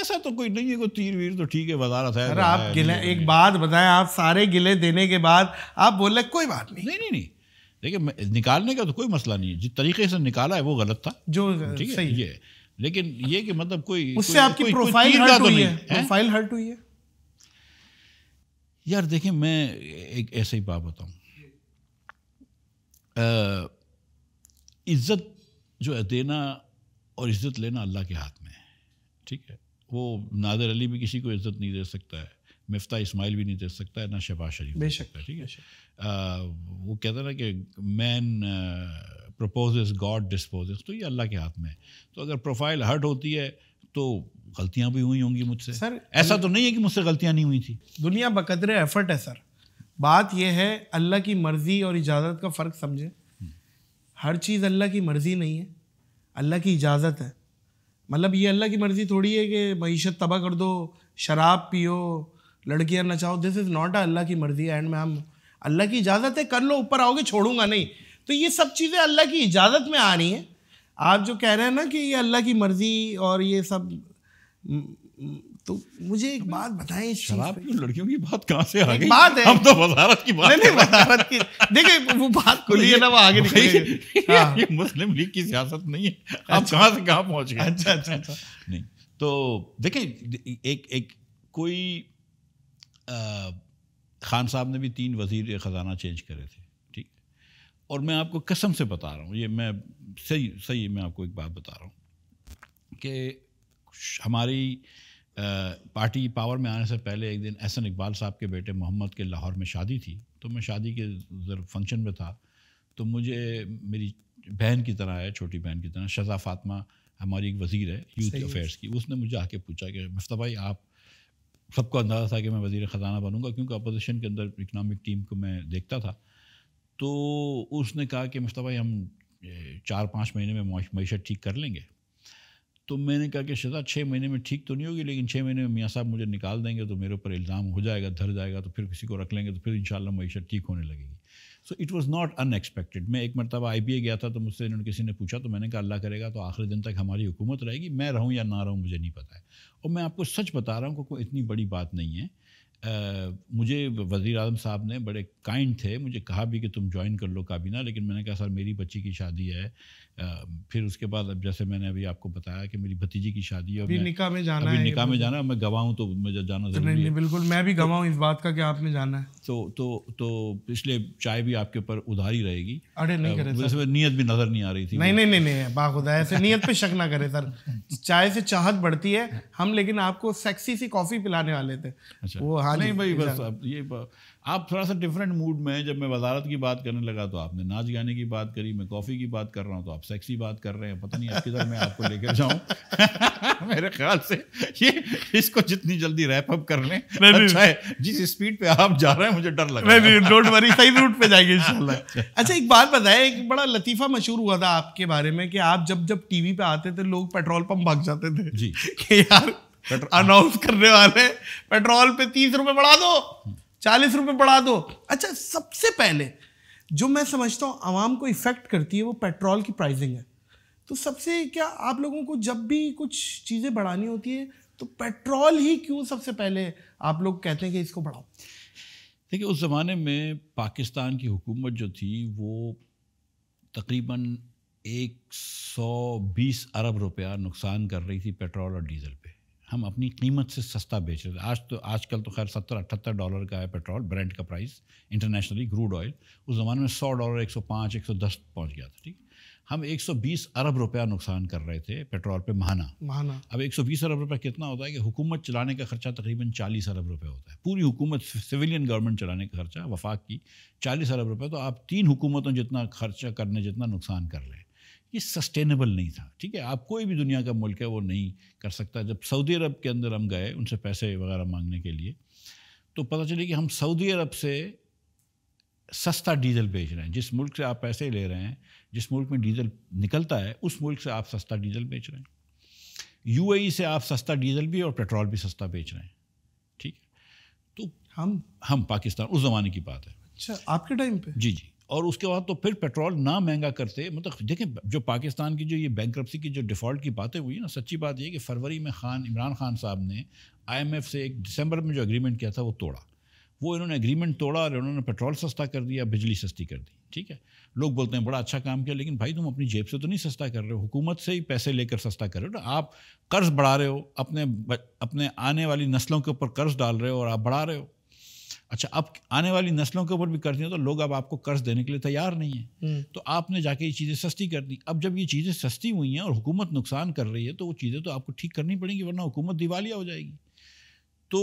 ऐसा तो कोई नहीं है कोई तीर वीर तो ठीक है वजारत है था आप गिले एक बात बताएं आप सारे गिले देने के बाद आप बोले कोई बात नहीं नहीं नहीं, देखिए निकालने का तो कोई मसला नहीं है जिस तरीके से निकाला है वो गलत था जो ठीक है ये लेकिन ये कि मतलब कोई उससे कोई, आपकी प्रोफाइल तो हर्ट हुई है प्रोफाइल हर्ट हुई है यार देखिए मैं एक ऐसे ही बात बताऊं इज्जत जो है देना और इज्जत लेना अल्लाह के हाथ में ठीक है वो नादर अली भी किसी को इज्जत नहीं दे सकता है मफ्ता इस्माइल भी नहीं दे सकता है ना शहबाज शरीफ दे सकता है ठीक है आ, वो कहता ना कि मैन प्रपोज गॉड डिस्पोज तो ये अल्लाह के हाथ में है तो अगर प्रोफाइल हर्ट होती है तो गलतियां भी हुई होंगी मुझसे सर ऐसा तो नहीं है कि मुझसे गलतियां नहीं हुई थी दुनिया बकदर एफर्ट है सर बात यह है अल्लाह की मर्ज़ी और इजाज़त का फ़र्क समझें हम्म। हर चीज़ अल्लाह की मर्ज़ी नहीं है अल्लाह की इजाज़त है मतलब ये अल्लाह की मर्ज़ी थोड़ी है कि मीशत तबाह कर दो शराब पियो लड़कियां नचाओ दिस इज़ नॉट अल्लाह की मर्ज़ी एंड में हम अल्लाह की इजाज़त है कर लो ऊपर आओगे छोड़ूंगा नहीं तो ये सब चीज़ें अल्लाह की इजाज़त में आ रही हैं आप जो कह रहे हैं ना कि ये अल्लाह की मर्ज़ी और ये सब तो मुझे एक बात बताए शराब की लड़कियों की बात कहाँ से आ गई बात है हम तो वजारत की बात नहीं वजारत की देखिए वो बात खुली है ना वो आगे निकलेगी हाँ। ये मुस्लिम लीग की सियासत नहीं है आप अच्छा। कहाँ से कहाँ पहुँच गए अच्छा अच्छा अच्छा नहीं तो देखिए एक एक कोई खान साहब ने भी तीन वजीर ख़जाना चेंज करे थे ठीक और मैं आपको कसम से बता रहा हूँ ये मैं सही सही मैं आपको एक बात बता रहा हूँ कि हमारी पार्टी पावर में आने से पहले एक दिन एहसन इकबाल साहब के बेटे मोहम्मद के लाहौर में शादी थी तो मैं शादी के ज़र फंक्शन में था तो मुझे मेरी बहन की तरह है छोटी बहन की तरह शजा फातमा हमारी एक वज़ीर है यूथ अफेयर्स की उसने मुझे आके पूछा कि मुफ्ता भाई आप सबको अंदाज़ा था कि मैं वज़ी ख़जाना बनूँगा क्योंकि अपोजिशन के अंदर इकनॉमिक टीम को मैं देखता था तो उसने कहा कि मुफ्ता भाई हम चार पाँच महीने में मीशत ठीक कर लेंगे तो मैंने कहा कि शजा छः महीने में ठीक तो नहीं होगी लेकिन छः महीने में मियाँ साहब मुझे निकाल देंगे तो मेरे ऊपर इल्ज़ाम हो जाएगा धर जाएगा तो फिर किसी को रख लेंगे तो फिर इन मीशत ठीक होने लगेगी so it was not unexpected मैं एक मरतबा आई पी ए गया था तो मुझसे इन्होंने किसी ने पूछा तो मैंने कहा अल्लाह करेगा तो आखिरी दिन तक हमारी हुकूमत रहेगी मैं रहूँ या ना रहूँ मुझे नहीं पता है और मैं आपको सच बता रहा हूँ क्योंकि कोई इतनी बड़ी बात नहीं है आ, मुझे वज़ी अजम साहब ने बड़े काइंड थे मुझे कहा भी कि तुम ज्वाइन कर लो काबीना लेकिन मैंने कहा सर मेरी बच्ची की शादी है फिर उसके बाद अब जैसे मैंने अभी आपको बताया कि मेरी भतीजी की शादी है अभी निकाह में जाना अभी है निका में जाना है मैं गवाह हूँ तो मुझे जाना जरूरी नहीं, नहीं बिल्कुल मैं भी तो गवाह हूँ इस बात का कि आप में जाना है तो तो तो इसलिए चाय भी आपके ऊपर उधार ही रहेगी अरे नहीं करे सर नीयत भी नजर नहीं आ रही थी नहीं नहीं नहीं नहीं बाखुदा ऐसे नीयत पे शक ना करे सर चाय से चाहत बढ़ती है हम लेकिन आपको सेक्सी सी कॉफी पिलाने वाले थे अच्छा। वो हाँ नहीं भाई बस ये आप थोड़ा सा डिफरेंट मूड में हैं जब मैं वजारत की बात करने लगा तो आपने नाच गाने की बात करी मैं कॉफ़ी की बात कर रहा हूँ तो आप सेक्सी बात कर रहे हैं पता नहीं आप किधर मैं आपको लेकर जाऊँ मेरे ख्याल से ये इसको जितनी जल्दी रैप अप कर लें अच्छा है जिस स्पीड पे आप जा रहे हैं मुझे डर लग रहा डोंट वरी सही रूट पे जाएंगे इंशाल्लाह अच्छा।, अच्छा एक बात बताए एक बड़ा लतीफ़ा मशहूर हुआ था आपके बारे में कि आप जब जब टी वी आते थे लोग पेट्रोल पम्प भाग जाते थे जी कि यार अनाउंस करने वाले पेट्रोल पे तीस रुपए बढ़ा दो हम्म। चालीस रुपये बढ़ा दो अच्छा सबसे पहले जो मैं समझता हूँ आवाम को इफ़ेक्ट करती है वो पेट्रोल की प्राइसिंग है तो सबसे क्या आप लोगों को जब भी कुछ चीज़ें बढ़ानी होती है तो पेट्रोल ही क्यों सबसे पहले आप लोग कहते हैं कि इसको बढ़ाओ देखिए उस ज़माने में पाकिस्तान की हुकूमत जो थी वो तकरीबन 120 अरब रुपया नुकसान कर रही थी पेट्रोल और डीजल पे हम अपनी कीमत से सस्ता बेच रहे थे आज तो आजकल तो खैर सत्तर अठहत्तर डॉलर का है पेट्रोल ब्रांड का प्राइस इंटरनेशनली क्रूड ऑयल उस ज़माने में सौ डॉलर एक सौ पाँच एक सौ दस पहुँच गया था ठीक हम एक सौ बीस अरब रुपया नुकसान कर रहे थे पेट्रोल पे महाना महाना अब एक सौ बीस अरब रुपया कितना होता है कि हुकूमत चलाने का खर्चा तकरीबन चालीस अरब रुपये होता है पूरी हुकूमत सिविलियन गवर्नमेंट चलाने का खर्चा वफाक की चालीस अरब रुपये तो आप तीन हुकूमतों जितना खर्चा करने जितना नुकसान कर रहे हैं ये सस्टेनेबल नहीं था ठीक है आप कोई भी दुनिया का मुल्क है वो नहीं कर सकता जब सऊदी अरब के अंदर हम गए उनसे पैसे वगैरह मांगने के लिए तो पता चले कि हम सऊदी अरब से सस्ता डीजल बेच रहे हैं जिस मुल्क से आप पैसे ले रहे हैं जिस मुल्क में डीजल निकलता है उस मुल्क से आप सस्ता डीजल बेच रहे हैं यू से आप सस्ता डीजल भी और पेट्रोल भी सस्ता बेच रहे हैं ठीक है तो हम हम पाकिस्तान उस ज़माने की बात है अच्छा आपके टाइम पे जी जी और उसके बाद तो फिर पेट्रोल ना महंगा करते मतलब देखें जो पाकिस्तान की जो ये बैंक की जो डिफ़ॉल्ट की बातें हुई ना सच्ची बात ये कि फरवरी में खान इमरान खान साहब ने आईएमएफ से एक दिसंबर में जो एग्रीमेंट किया था वो तोड़ा वो इन्होंने एग्रीमेंट तोड़ा और इन्होंने पेट्रोल सस्ता कर दिया बिजली सस्ती कर दी ठीक है लोग बोलते हैं बड़ा अच्छा काम किया लेकिन भाई तुम अपनी जेब से तो नहीं सस्ता कर रहे हो हुकूमत से ही पैसे लेकर सस्ता कर रहे हो ना आप कर्ज़ बढ़ा रहे हो अपने अपने आने वाली नस्लों के ऊपर कर्ज़ डाल रहे हो और आप बढ़ा रहे हो अच्छा अब आने वाली नस्लों के ऊपर भी कर्ज नहीं तो लोग अब आपको कर्ज देने के लिए तैयार नहीं है हम्म। तो आपने जाके ये चीज़ें सस्ती कर दी अब जब ये चीज़ें सस्ती हुई हैं और हुकूमत नुकसान कर रही है तो वो चीज़ें तो आपको ठीक करनी पड़ेंगी वरना हुकूमत दिवालिया हो जाएगी तो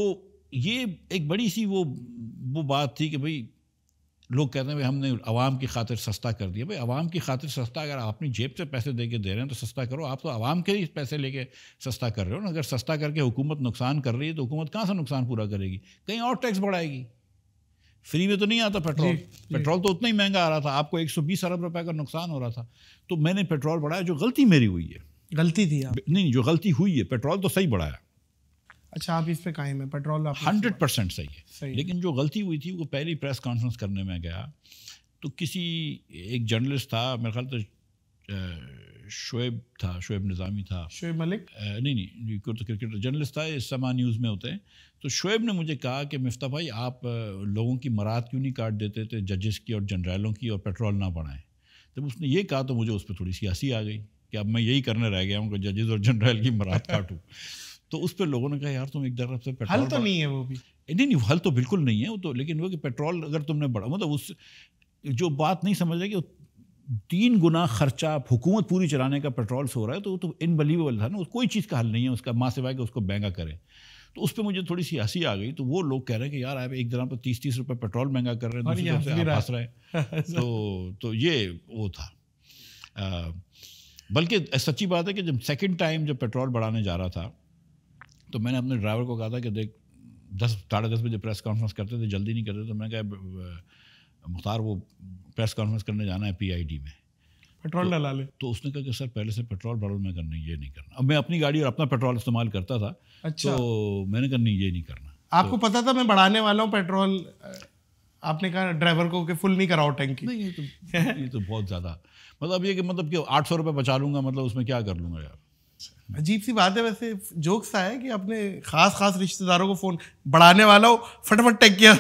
ये एक बड़ी सी वो वो बात थी कि भाई लोग कहते हैं भाई हमने आवाम की खातिर सस्ता कर दिया भाई आवाम की खातिर सस्ता अगर आप अपनी जेब से पैसे दे के दे रहे हैं तो सस्ता करो आप तो आवाम के ही पैसे लेके सस्ता कर रहे हो ना अगर सस्ता करके हुकूमत नुकसान कर रही है तो हुकूमत कहाँ से नुकसान पूरा करेगी कहीं और टैक्स बढ़ाएगी फ्री में तो नहीं आता पेट्रोल पेट्रोल तो उतना ही महंगा आ रहा था आपको 120 अरब रुपए का नुकसान हो रहा था तो मैंने पेट्रोल बढ़ाया जो गलती मेरी हुई है गलती थी आप नहीं जो गलती हुई है पेट्रोल तो सही बढ़ाया अच्छा आप इस पे कायम है पेट्रोल हंड्रेड परसेंट सही है सही लेकिन जो गलती हुई थी वो पहली प्रेस कॉन्फ्रेंस करने में गया तो किसी एक जर्नलिस्ट था मेरे ख्याल तो शुएब था शुएब निज़ामी था शुएब मलिक नहीं नहीं तो क्रिकेटर जर्नलिस्ट था इस समा न्यूज़ में होते हैं तो शुएब ने मुझे कहा कि मिफ्ता भाई आप लोगों की मरात क्यों नहीं काट देते थे जजेस की और जनरलों की और पेट्रोल ना बढ़ाएं जब उसने ये कहा तो मुझे उस पर थोड़ी सी हंसी आ गई कि अब मैं यही करने रह गया हूँ कि जजेस और जनरल की मरात काटूँ तो उस पर लोगों ने कहा यार तुम एक तरफ से पेट्रोल तो नहीं है वो भी नहीं नहीं हल तो बिल्कुल नहीं है वो तो लेकिन वो कि पेट्रोल अगर तुमने बढ़ा मतलब उस जो बात नहीं समझ रहे कि तीन गुना खर्चा आप हुकूमत पूरी चलाने का पेट्रोल से हो रहा है तो वो तो इनबिलीवेबल था ना कोई चीज़ का हल नहीं है उसका माँ सिवाय के उसको महंगा करें तो उस पर मुझे थोड़ी सी हंसी आ गई तो वो लोग कह रहे हैं कि यार आप एक दिन पर तीस तीस रुपये पेट्रोल महंगा कर रहे हैं हंस रहे हैं तो तो ये वो था बल्कि सच्ची बात है कि जब सेकेंड टाइम जब पेट्रोल बढ़ाने जा रहा था तो मैंने अपने ड्राइवर को कहा था कि देख दस साढ़े दस बजे प्रेस कॉन्फ्रेंस करते थे जल्दी नहीं करते तो मैंने कहा मुख्तार वो प्रेस कॉन्फ्रेंस करने जाना है पीआईडी में पेट्रोल तो, डला ले तो उसने कहा कि सर पहले से पेट्रोल भरो मैं करना ये नहीं करना अब मैं अपनी गाड़ी और अपना पेट्रोल इस्तेमाल करता था अच्छा। तो मैंने कहा नहीं ये नहीं करना आपको तो, पता था मैं बढ़ाने वाला हूँ पेट्रोल आपने कहा ड्राइवर को कि फुल नहीं कराओ टैंक नहीं ये तो ये तो बहुत ज़्यादा मतलब ये कि मतलब कि आठ सौ रुपये बचा लूँगा मतलब उसमें क्या कर लूँगा यार अजीब सी बात है वैसे जोक सा है कि अपने खास खास रिश्तेदारों को फोन बढ़ाने वाला हो फटाफट टेक किया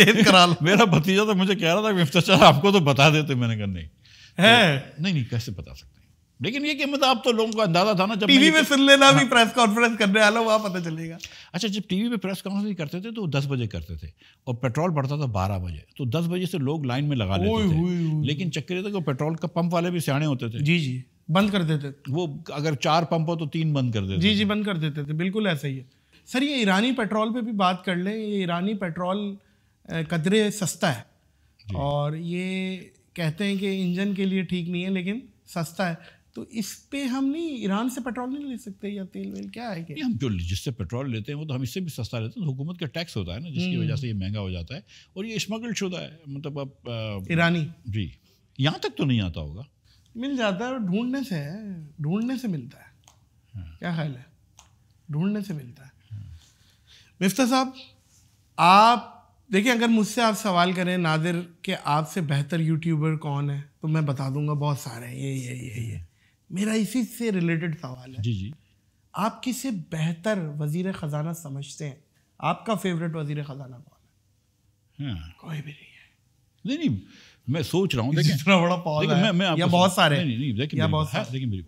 तेज करा लो मेरा भतीजा तो मुझे कह रहा था मिफ्ता चाचा आपको तो बता देते मैंने कहा नहीं है तो, नहीं नहीं कैसे बता सकते लेकिन ये कि मतलब आप तो लोगों को अंदाजा था ना जब टीवी में सुन लेना भी प्रेस कॉन्फ्रेंस करने वाला वहाँ पता चलेगा अच्छा जब टीवी में प्रेस कॉन्फ्रेंस करते थे तो दस बजे करते थे और पेट्रोल बढ़ता था बारह बजे तो दस बजे से लोग लाइन में लगा लेते थे लेकिन चक्कर ये था कि पेट्रोल का पंप वाले भी सियाने होते थे जी जी बंद कर देते थे वो अगर चार पंप हो तो तीन बंद कर देते जी जी बंद कर देते थे बिल्कुल ऐसा ही है सर ये ईरानी पेट्रोल पे भी बात कर लें ये ईरानी पेट्रोल कदरे सस्ता है और ये कहते हैं कि इंजन के लिए ठीक नहीं है लेकिन सस्ता है तो इस पे हम नहीं ईरान से पेट्रोल नहीं ले सकते या तेल वेल क्या है कि हम जो जिससे पेट्रोल लेते हैं वो तो हम इससे भी सस्ता लेते हैं तो हुकूमत का टैक्स होता है ना जिसकी हम्म। वजह से ये महंगा हो जाता है और ये स्मगल्ड शुदा है मतलब अब ईरानी जी यहाँ तक तो नहीं आता होगा मिल जाता है और ढूंढने से है ढूंढने से मिलता है क्या ख्याल है ढूंढने से मिलता है मिफ्ता साहब आप देखिए अगर मुझसे आप सवाल करें नादिर के आपसे बेहतर यूट्यूबर कौन है तो मैं बता दूंगा बहुत सारे हैं ये ये ये ये मेरा इसी से रिलेटेड सवाल है जी जी आप किसे बेहतर वजीर ख़जाना समझते हैं आपका फेवरेट वजीर ख़जाना कौन है हाँ। कोई भी नहीं है नहीं नहीं मैं सोच रहा हूँ इतना बड़ा पॉल है मैं मैं या बहुत सारे नहीं नहीं देखिए या बहुत सारे देखिए मेरी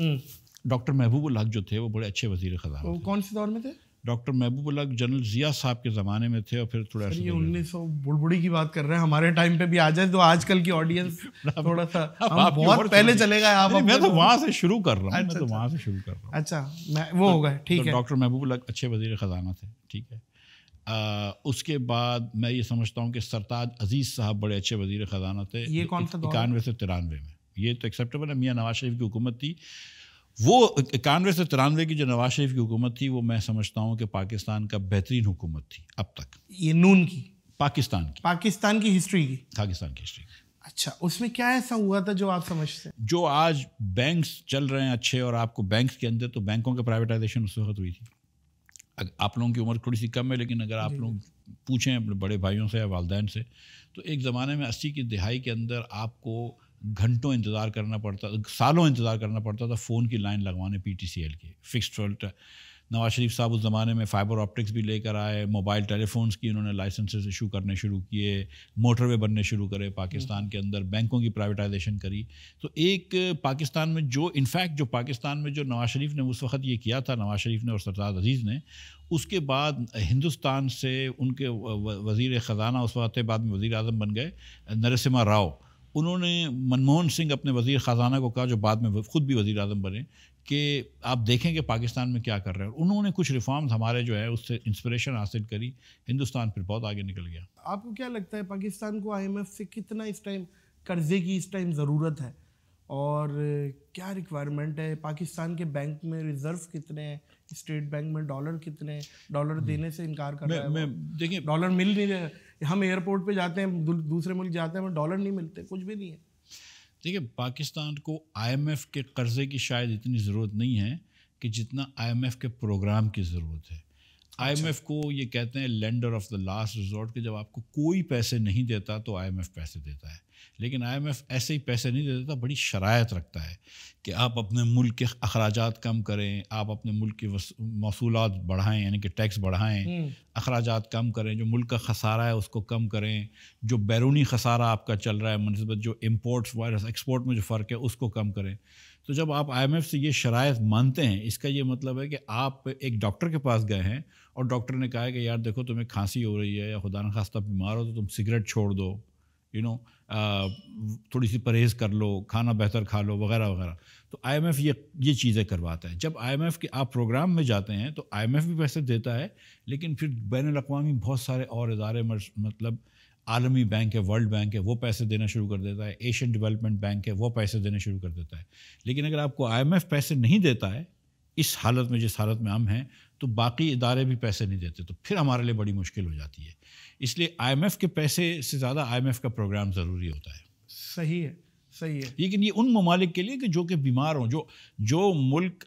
हम्म। डॉक्टर महबूब हक जो थे वो बड़े अच्छे वजीर खजाना वो कौन से दौर में थे डॉक्टर महबूब हक जनरल जिया साहब के ज़माने में थे और फिर थोड़ा ये उन्नीस सौ बुड़बुड़ी की बात कर रहे हैं हमारे टाइम पे भी आ जाए तो आजकल की ऑडियंस थोड़ा सा हम बहुत पहले चले गए आप मैं तो वहाँ से शुरू कर रहा हूँ मैं अच्छा, तो अच्छा। वहाँ से शुरू कर रहा हूँ अच्छा मैं वो होगा तो ठीक है डॉक्टर महबूब हक अच्छे वजीर ख़जाना थे ठीक है आ, उसके बाद मैं ये समझता हूँ कि सरताज अजीज़ साहब बड़े अच्छे वजीर ख़जाना थे ये कौन सा इक्यानवे से तिरानवे में ये तो एक्सेप्टेबल है मियाँ नवाज शरीफ की हुकूमत थी वो इक्यानवे से तिरानवे की जो नवाज शरीफ की हुकूमत थी वो मैं समझता हूँ कि पाकिस्तान का बेहतरीन हुकूमत थी अब तक ये नून की पाकिस्तान की पाकिस्तान की हिस्ट्री की पाकिस्तान की हिस्ट्री की अच्छा उसमें क्या ऐसा हुआ था जो आप समझते हैं जो आज बैंक्स चल रहे हैं अच्छे और आपको बैंक्स के अंदर तो बैंकों के प्राइवेटाइजेशन उस वक्त हुई थी आप लोगों की उम्र थोड़ी सी कम है लेकिन अगर आप लोग पूछें अपने बड़े भाइयों से या वालदेन से तो एक ज़माने में अस्सी की दिहाई के अंदर आपको घंटों इंतज़ार करना पड़ता सालों इंतज़ार करना पड़ता था फ़ोन की लाइन लगवाने पी टी सी एल की फिक्स्ड नवाज शरीफ साहब उस ज़माने में फ़ाइबर ऑप्टिक्स भी लेकर आए मोबाइल टेलीफोन्स की उन्होंने लाइसेंसेस इशू करने शुरू किए मोटरवे बनने शुरू करे पाकिस्तान हम्म। के अंदर बैंकों की प्राइवेटाइजेशन करी तो एक पाकिस्तान में जो इनफैक्ट जो पाकिस्तान में जो नवाज शरीफ ने उस वक्त ये किया था नवाज शरीफ ने और सरदार अजीज़ ने उसके बाद हिंदुस्तान से उनके वज़ी ख़जाना उस वक्त बाद में वज़ी अजम बन गए नरसिम्हा राव उन्होंने मनमोहन सिंह अपने वजीर ख़जाना को कहा जो बाद में ख़ुद भी वज़ी अजम बने कि आप देखें कि पाकिस्तान में क्या कर रहे हैं उन्होंने कुछ रिफॉर्म्स हमारे जो है उससे इंस्पिरेशन हासिल करी हिंदुस्तान फिर बहुत आगे निकल गया आपको क्या लगता है पाकिस्तान को आईएमएफ से कितना इस टाइम कर्जे की इस टाइम ज़रूरत है और क्या रिक्वायरमेंट है पाकिस्तान के बैंक में रिजर्व कितने हैं स्टेट बैंक में डॉलर कितने डॉलर हम्म। देने से इनकार कर रहे रहा है देखिए डॉलर मिल नहीं रहे हम एयरपोर्ट पे जाते हैं दूसरे मुल्क जाते हैं हमें डॉलर नहीं मिलते कुछ भी नहीं है देखिए पाकिस्तान को आईएमएफ के कर्ज़े की शायद इतनी ज़रूरत नहीं है कि जितना आईएमएफ के प्रोग्राम की ज़रूरत है आईएमएफ अच्छा। को ये कहते हैं lender of the last resort के जब आपको कोई पैसे नहीं देता तो आईएमएफ पैसे देता है लेकिन एफ ऐसे ही पैसे नहीं दे देता बड़ी शरात रखता है कि आप अपने मुल्क के अखराज कम करें आप अपने मुल्क के मौसूलत बढ़ाएं यानी कि टैक्स बढ़ाएं हम्म। अखराज कम करें जो मुल्क का खसारा है उसको कम करें जो बैरूनी खसारा आपका चल रहा है मनसबत जो इम्पोर्ट्स वायरस एक्सपोर्ट में जो फ़र्क है उसको कम करें तो जब आप एफ़ से ये शरात मानते हैं इसका ये मतलब है कि आप एक डॉक्टर के पास गए हैं और डॉक्टर ने कहा है कि यार देखो तुम्हें खांसी हो रही है या खुदा न खास्ता बीमार हो तो तुम सिगरेट छोड़ दो यू नो uh, थोड़ी सी परहेज़ कर लो खाना बेहतर खा लो वगैरह वगैरह तो आईएमएफ ये ये चीज़ें करवाता है जब आईएमएफ के आप प्रोग्राम में जाते हैं तो आईएमएफ भी पैसे देता है लेकिन फिर बैन अवी बहुत सारे और इदारे मतलब आलमी बैंक है वर्ल्ड बैंक है वो पैसे देना शुरू कर देता है एशियन डेवलपमेंट बैंक है वो पैसे देने शुरू कर देता है लेकिन अगर आपको आईएमएफ पैसे नहीं देता है इस हालत में जिस हालत में हम हैं तो बाकी इदारे भी पैसे नहीं देते तो फिर हमारे लिए बड़ी मुश्किल हो जाती है इसलिए आई के पैसे से ज़्यादा आई का प्रोग्राम ज़रूरी होता है सही है सही है लेकिन ये उन ममालिक के लिए कि जो कि बीमार हों जो जो मुल्क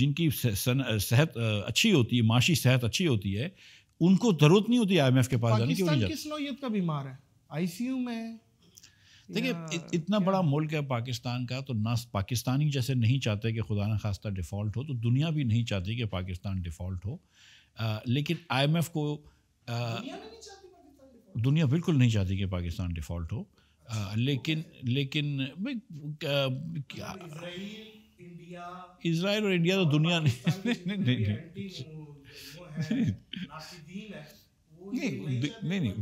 जिनकी सेहत अच्छी होती है माशी सेहत अच्छी होती है उनको ज़रूरत नहीं होती आई के पास जाने की वजह किस नौीयत का बीमार है आईसीयू में देखिए इतना बड़ा मुल्क है पाकिस्तान का तो ना पाकिस्तानी जैसे नहीं चाहते कि खुदा न खास्ता डिफ़ॉल्ट हो तो दुनिया भी नहीं चाहती कि पाकिस्तान डिफ़ॉल्ट हो आ, लेकिन आईएमएफ को आ, दुनिया बिल्कुल नहीं चाहती कि पाकिस्तान डिफ़ॉल्ट हो तो लेकिन लेकिन लेकिन तो इसराइल और इंडिया तो दुनिया नहीं नहीं नहीं नहीं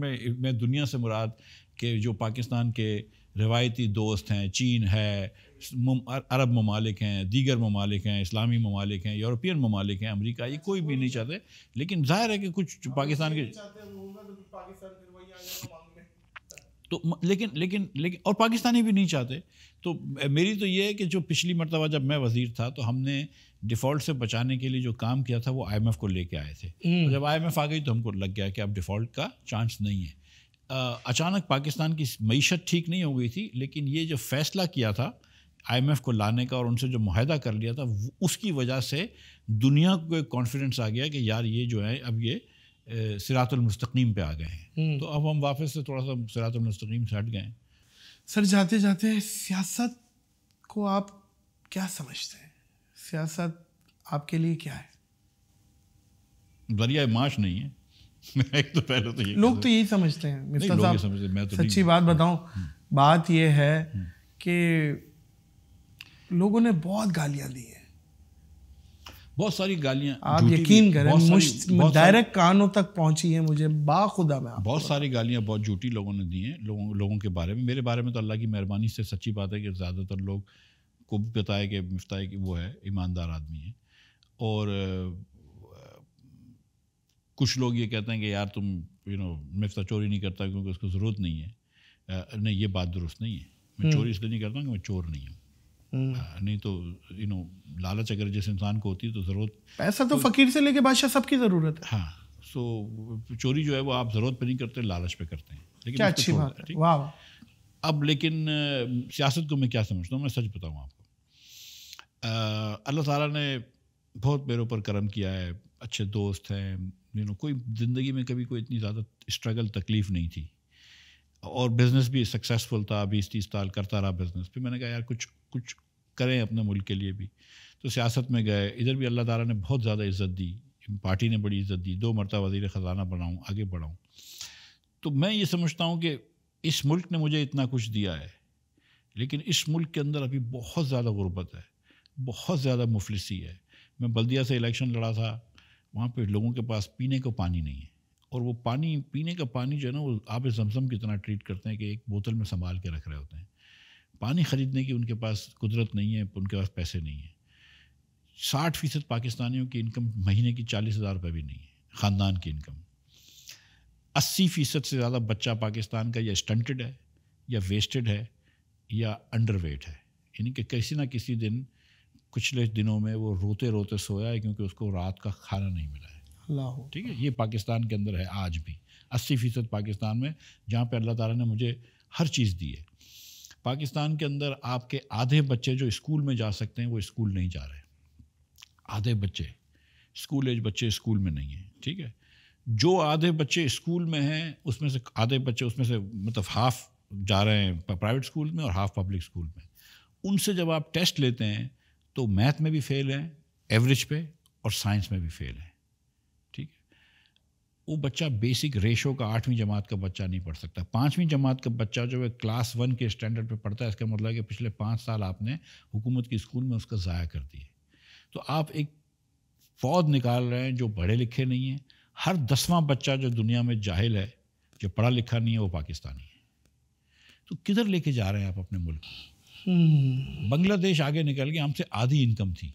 मैं मैं दुनिया से मुराद कि जो पाकिस्तान के रवायती दोस्त हैं चीन है अरब ममालिक हैं दीगर ममालिक हैं इस्लामी ममालिक हैं यूरोपियन ममालिक हैं अमरीका ये कोई भी नहीं चाहते लेकिन ज़ाहिर है कि कुछ पाकिस्तान के तो लेकिन लेकिन लेकिन और पाकिस्तानी भी नहीं चाहते तो मेरी तो ये है कि जो पिछली मरतबा जब मैं वज़ीर था तो हमने डिफ़ॉल्ट से बचाने के लिए जो काम किया था वो आई एम एफ़ को लेके आए थे हम्म। जब आई एम एफ आ गई तो हमको लग गया कि अब डिफ़ॉल्ट का चांस नहीं है अचानक पाकिस्तान की मीशत ठीक नहीं हो गई थी लेकिन ये जो फैसला किया था आईएमएफ को लाने का और उनसे जो माहा कर लिया था उसकी वजह से दुनिया को एक कॉन्फिडेंस आ गया कि यार ये जो है अब ये सिरातुलमस्तकीम पे आ गए हैं हम्म। तो अब हम वापस से थोड़ा सा सिरातुलमस्तकीम से हट गए सर जाते जाते सियासत को आप क्या समझते हैं सियासत आपके लिए क्या है दरिया माश नहीं है तो पहले तो ये लोग तो यही समझते हैं मिस्टर साहब तो सच्ची बात बताऊं हम्म। बात ये है हम्म। कि लोगों ने बहुत गालियां दी हैं बहुत सारी गालियां आप यकीन करें डायरेक्ट कानों तक पहुंची है मुझे बाखुदा में बहुत सारी गालियां बहुत झूठी लोगों ने दी हैं लोगों लोगों के बारे में मेरे बारे में तो अल्लाह की मेहरबानी से सच्ची बात है कि ज़्यादातर लोग को बताए कि मफ्ता कि वो है ईमानदार आदमी है और कुछ लोग ये कहते हैं कि यार तुम यू नो मिफ्ता चोरी नहीं करता क्योंकि उसको ज़रूरत नहीं है आ, नहीं ये बात दुरुस्त नहीं है मैं हम्म। चोरी इसलिए नहीं करता कि मैं चोर नहीं हूँ हम्म। नहीं तो यू नो लालच अगर जिस इंसान को होती है तो ज़रूरत पैसा तो, तो फ़कीर से लेके बादशाह सबकी ज़रूरत है हाँ सो चोरी जो है वो आप ज़रूरत पे नहीं करते लालच पर करते हैं लेकिन क्या अच्छी बात वाह अब लेकिन सियासत को मैं क्या समझता हूँ मैं सच बताऊँ आपको अल्लाह ताला ने बहुत मेरे ऊपर करम किया है अच्छे दोस्त हैं यू नो कोई ज़िंदगी में कभी कोई इतनी ज़्यादा स्ट्रगल तकलीफ नहीं थी और बिज़नेस भी सक्सेसफुल था बीस तीस साल करता रहा बिज़नेस फिर मैंने कहा यार कुछ कुछ करें अपने मुल्क के लिए भी तो सियासत में गए इधर भी अल्लाह ताला ने बहुत ज़्यादा इज़्ज़त दी पार्टी ने बड़ी इज़्ज़त दी दो मरतबा वजी ख़जाना बनाऊँ आगे बढ़ाऊँ तो मैं ये समझता हूँ कि इस मुल्क ने मुझे इतना कुछ दिया है लेकिन इस मुल्क के अंदर अभी बहुत ज़्यादा गुर्बत है बहुत ज़्यादा मुफलसी है मैं बल्दिया से इलेक्शन लड़ा था वहाँ पे लोगों के पास पीने का पानी नहीं है और वो पानी पीने का पानी जो है ना वो आप जमजम की तरह ट्रीट करते हैं कि एक बोतल में संभाल के रख रहे होते हैं पानी ख़रीदने की उनके पास कुदरत नहीं है उनके पास पैसे नहीं है साठ फीसद पाकिस्तानियों की इनकम महीने की चालीस हज़ार रुपये भी नहीं है ख़ानदान की इनकम अस्सी फ़ीसद से ज़्यादा बच्चा पाकिस्तान का या स्टंटेड है या वेस्टेड है या अंडर वेट है यानी कि किसी ना किसी दिन पिछले दिनों में वो रोते रोते सोया है क्योंकि उसको रात का खाना नहीं मिला है अल्लाह ठीक है ये पाकिस्तान के अंदर है आज भी अस्सी फ़ीसद पाकिस्तान में जहाँ पे अल्लाह ताला ने मुझे हर चीज़ दी है पाकिस्तान के अंदर आपके आधे बच्चे जो स्कूल में जा सकते हैं वो स्कूल नहीं जा रहे आधे बच्चे स्कूल एज बच्चे स्कूल में नहीं हैं ठीक है जो आधे बच्चे स्कूल में हैं उसमें से आधे बच्चे उसमें से मतलब हाफ़ जा रहे हैं प्राइवेट स्कूल में और हाफ़ पब्लिक स्कूल में उनसे जब आप टेस्ट लेते हैं तो मैथ में भी फेल है एवरेज पे और साइंस में भी फेल है ठीक है वो बच्चा बेसिक रेशो का आठवीं जमात का बच्चा नहीं पढ़ सकता पाँचवीं जमात का बच्चा जो है क्लास वन के स्टैंडर्ड पे पढ़ता है इसका मतलब है कि पिछले पाँच साल आपने हुकूमत के स्कूल में उसका ज़ाया कर दिया तो आप एक फौज निकाल रहे हैं जो पढ़े लिखे नहीं हैं हर दसवां बच्चा जो दुनिया में जाहिल है जो पढ़ा लिखा नहीं है वो पाकिस्तानी है तो किधर लेके जा रहे हैं आप अपने मुल्क हम्म। बांग्लादेश आगे निकल गया हमसे आधी इनकम थी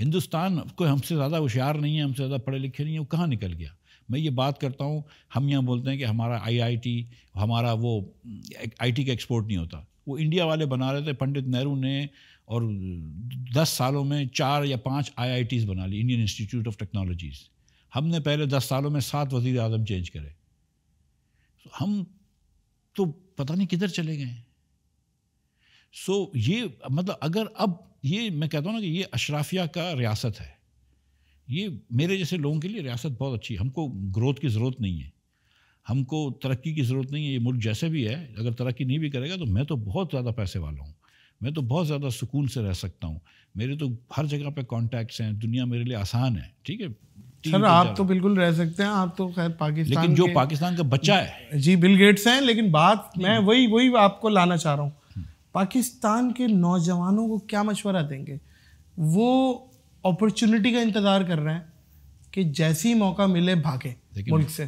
हिंदुस्तान कोई हमसे ज़्यादा होशियार नहीं है हमसे ज़्यादा पढ़े लिखे नहीं है वो कहाँ निकल गया मैं ये बात करता हूँ हम यहाँ बोलते हैं कि हमारा आईआईटी हमारा वो आईटी का एक्सपोर्ट नहीं होता वो इंडिया वाले बना रहे थे पंडित नेहरू ने और दस सालों में चार या पाँच आई बना ली इंडियन इंस्टीट्यूट ऑफ टेक्नोलॉजीज़ हमने पहले दस सालों में सात वजीर अजम चेंज करे हम तो पता नहीं किधर चले गए हैं सो ये मतलब अगर अब ये मैं कहता हूँ ना कि ये अशराफिया का रियासत है ये मेरे जैसे लोगों के लिए रियासत बहुत अच्छी है हमको ग्रोथ की ज़रूरत नहीं है हमको तरक्की की ज़रूरत नहीं है ये मुल्क जैसे भी है अगर तरक्की नहीं भी करेगा तो मैं तो बहुत ज़्यादा पैसे वाला हूँ मैं तो बहुत ज़्यादा सुकून से रह सकता हूँ मेरे तो हर जगह पे कॉन्टैक्ट्स हैं दुनिया मेरे लिए आसान है ठीक है सर आप तो बिल्कुल रह सकते हैं आप तो खैर पाकिस्तान लेकिन जो पाकिस्तान का बच्चा है जी बिल गेट्स हैं लेकिन बात मैं वही वही आपको लाना चाह रहा हूँ पाकिस्तान के नौजवानों को क्या मशवरा देंगे वो अपॉर्चुनिटी का इंतज़ार कर रहे हैं कि जैसे ही मौका मिले भागे मुल्क से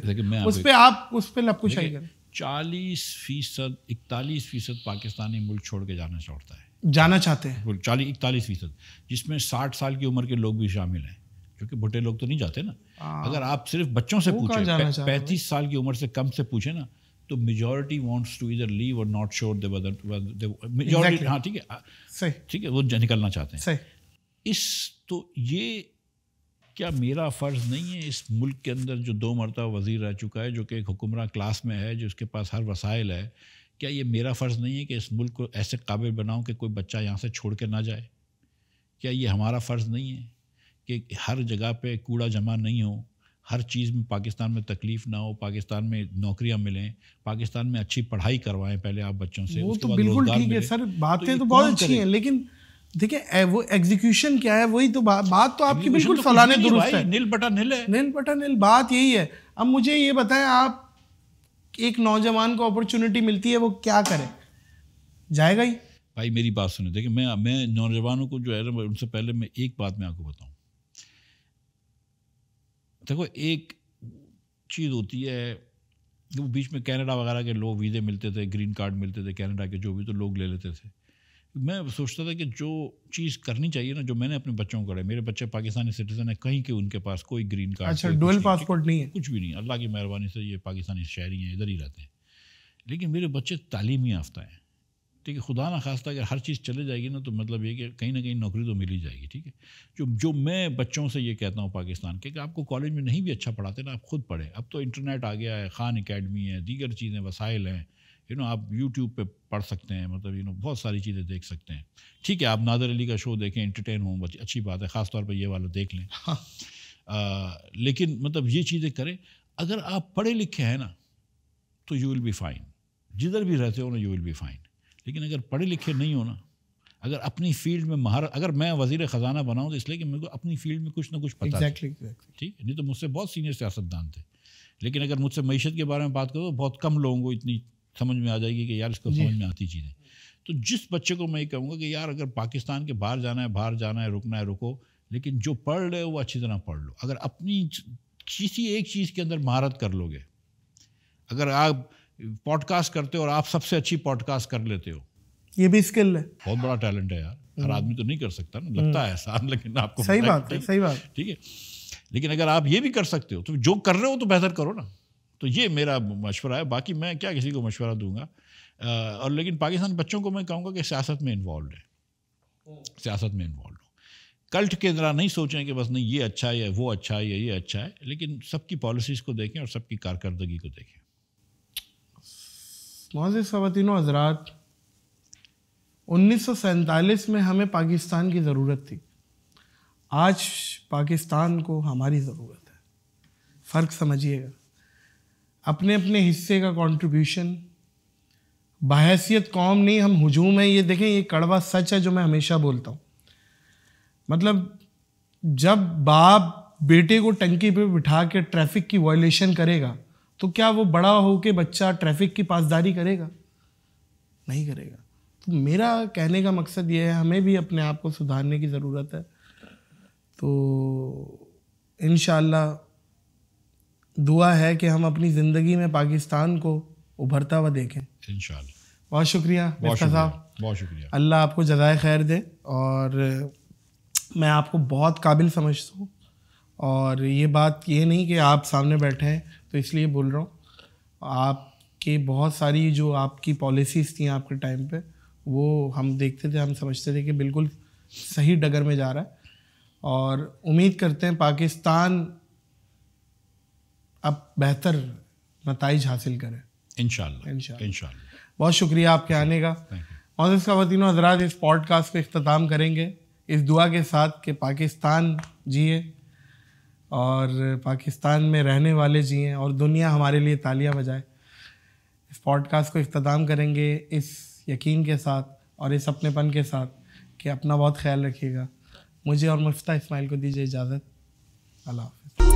उस पर आप उस पर लब कुछ करें चालीस फीसद इकतालीस फीसद पाकिस्तानी मुल्क छोड़ के जाना चाहता है जाना चाहते हैं चालीस इकतालीस फीसद जिसमें साठ साल की उम्र के लोग भी शामिल हैं क्योंकि भुटे लोग तो नहीं जाते ना हाँ। अगर आप सिर्फ बच्चों से पूछें पैंतीस साल की उम्र से कम से पूछें ना तो मेजोरिटी वॉन्ट्स टू इधर लीव और नॉट श्योर दे मेजोरिटी हाँ ठीक है सही ठीक है वो निकलना चाहते हैं सही इस तो ये क्या मेरा फ़र्ज़ नहीं है इस मुल्क के अंदर जो दो मरतबा वजीर रह चुका है जो कि एक हुकुमरान क्लास में है जिसके पास हर वसाइल है क्या ये मेरा फ़र्ज़ नहीं है कि इस मुल्क को ऐसे काबिल बनाऊँ कि कोई बच्चा यहाँ से छोड़ के ना जाए क्या ये हमारा फ़र्ज़ नहीं है कि हर जगह पे कूड़ा जमा नहीं हो हर चीज़ में पाकिस्तान में तकलीफ ना हो पाकिस्तान में नौकरियां मिलें पाकिस्तान में अच्छी पढ़ाई करवाएं पहले आप बच्चों से वो तो बिल्कुल ठीक है सर तो बातें तो, तो बहुत अच्छी हैं लेकिन देखिए वो एग्जीक्यूशन क्या है वही तो बा, बात तो आपकी बिल्कुल तो फलाने दुरुस्त है नील बटा नील है नील बटा नील बात यही है अब मुझे ये बताएं आप एक नौजवान को अपॉर्चुनिटी मिलती है वो क्या करे जाएगा ही भाई मेरी बात सुनो देखिए मैं मैं नौजवानों को जो है उनसे पहले मैं एक बात मैं आपको बताऊँ देखो एक चीज़ होती है वो बीच में कनाडा वगैरह के लोग वीज़े मिलते थे ग्रीन कार्ड मिलते थे कनाडा के जो भी तो लोग ले लेते थे मैं सोचता था कि जो चीज़ करनी चाहिए ना जो मैंने अपने बच्चों को करे मेरे बच्चे पाकिस्तानी सिटीजन है कहीं के उनके पास कोई ग्रीन कार्ड अच्छा डुअल पासपोर्ट नहीं है कुछ भी नहीं अल्लाह की मेहरबानी से ये पाकिस्तानी शहरी हैं इधर ही रहते हैं लेकिन मेरे बच्चे तालीम याफ्ता हैं ठीक है खुदा ना खास्ता अगर हर चीज़ चले जाएगी ना तो मतलब ये कि कहीं ना कहीं नौकरी तो मिल ही जाएगी ठीक है जो जो मैं बच्चों से ये कहता हूँ पाकिस्तान के कि आपको कॉलेज में नहीं भी अच्छा पढ़ाते ना आप खुद पढ़ें अब तो इंटरनेट आ गया है खान अकेडमी है दीगर चीज़ें वसाइल हैं यू नो आप यूट्यूब पर पढ़ सकते हैं मतलब यू नो बहुत सारी चीज़ें देख सकते हैं ठीक है आप नादर अली का शो देखें इंटरटेन हों बच्चे अच्छी बात है ख़ास तौर पर ये वाला देख लें हाँ। लेकिन मतलब ये चीज़ें करें अगर आप पढ़े लिखे हैं ना तो यू विल बी फाइन जिधर भी रहते हो ना यू विल बी फाइन लेकिन अगर पढ़े लिखे नहीं हो ना अगर अपनी फील्ड में महारत अगर मैं वजीर ख़जाना बनाऊँ तो इसलिए कि मेरे को अपनी फील्ड में कुछ ना कुछ पता exactly, exactly. ठीक है नहीं तो मुझसे बहुत सीनियर सियासतदान थे लेकिन अगर मुझसे मीशत के बारे में बात करो तो बहुत कम लोगों को इतनी समझ में आ जाएगी कि यार इसको समझ में आती चीज़ें तो जिस बच्चे को मैं ये कहूँगा कि यार अगर पाकिस्तान के बाहर जाना है बाहर जाना है रुकना है रुको लेकिन जो पढ़ रहे हो वो अच्छी तरह पढ़ लो अगर अपनी किसी एक चीज़ के अंदर महारत कर लोगे अगर आप पॉडकास्ट करते हो और आप सबसे अच्छी पॉडकास्ट कर लेते हो ये भी स्किल है बहुत बड़ा टैलेंट है यार हर हम्म। आदमी तो नहीं कर सकता ना लगता है आसान लेकिन आपको सही बात है सही बात ठीक है लेकिन अगर आप ये भी कर सकते हो तो जो कर रहे हो तो बेहतर करो ना तो ये मेरा मशवरा है बाकी मैं क्या किसी को मशवरा दूंगा और लेकिन पाकिस्तान बच्चों को मैं कहूँगा कि सियासत में इन्वॉल्व है सियासत में इन्वॉल्व हो कल्ट के जरा नहीं सोचें कि बस नहीं ये अच्छा है वो अच्छा है ये अच्छा है लेकिन सबकी पॉलिसीज़ को देखें और सबकी कारकर्दगी को देखें मोज़ ख़वान हजरात उन्नीस में हमें पाकिस्तान की ज़रूरत थी आज पाकिस्तान को हमारी ज़रूरत है फ़र्क समझिएगा अपने अपने हिस्से का कंट्रीब्यूशन बाहसीत कौम नहीं हम हजूम है ये देखें ये कड़वा सच है जो मैं हमेशा बोलता हूँ मतलब जब बाप बेटे को टंकी पे बिठा के ट्रैफिक की वायलेशन करेगा तो क्या वो बड़ा हो के बच्चा ट्रैफिक की पासदारी करेगा नहीं करेगा तो मेरा कहने का मकसद ये है हमें भी अपने आप को सुधारने की ज़रूरत है तो इन दुआ है कि हम अपनी ज़िंदगी में पाकिस्तान को उभरता हुआ देखें इन बहुत शुक्रिया साहब बहुत शुक्रिया अल्लाह आपको जजाय खैर दे और मैं आपको बहुत काबिल समझता हूँ और ये बात ये नहीं कि आप सामने बैठे हैं तो इसलिए बोल रहा हूँ आपके बहुत सारी जो आपकी पॉलिसीज़ थी आपके टाइम पे वो हम देखते थे हम समझते थे कि बिल्कुल सही डगर में जा रहा है और उम्मीद करते हैं पाकिस्तान अब बेहतर नतज हासिल करें इनशा बहुत शुक्रिया आपके आने का मौजूद खातिन हजरात इस पॉडकास्ट को अख्ताम करेंगे इस दुआ के साथ कि पाकिस्तान जिए और पाकिस्तान में रहने वाले जिए और दुनिया हमारे लिए तालियां बजाए इस पॉडकास्ट को इख्ताम करेंगे इस यकीन के साथ और इस अपनेपन के साथ कि अपना बहुत ख्याल रखिएगा मुझे और मुफ्ता इस्माइल को दीजिए इजाज़त अल्लाह हाफ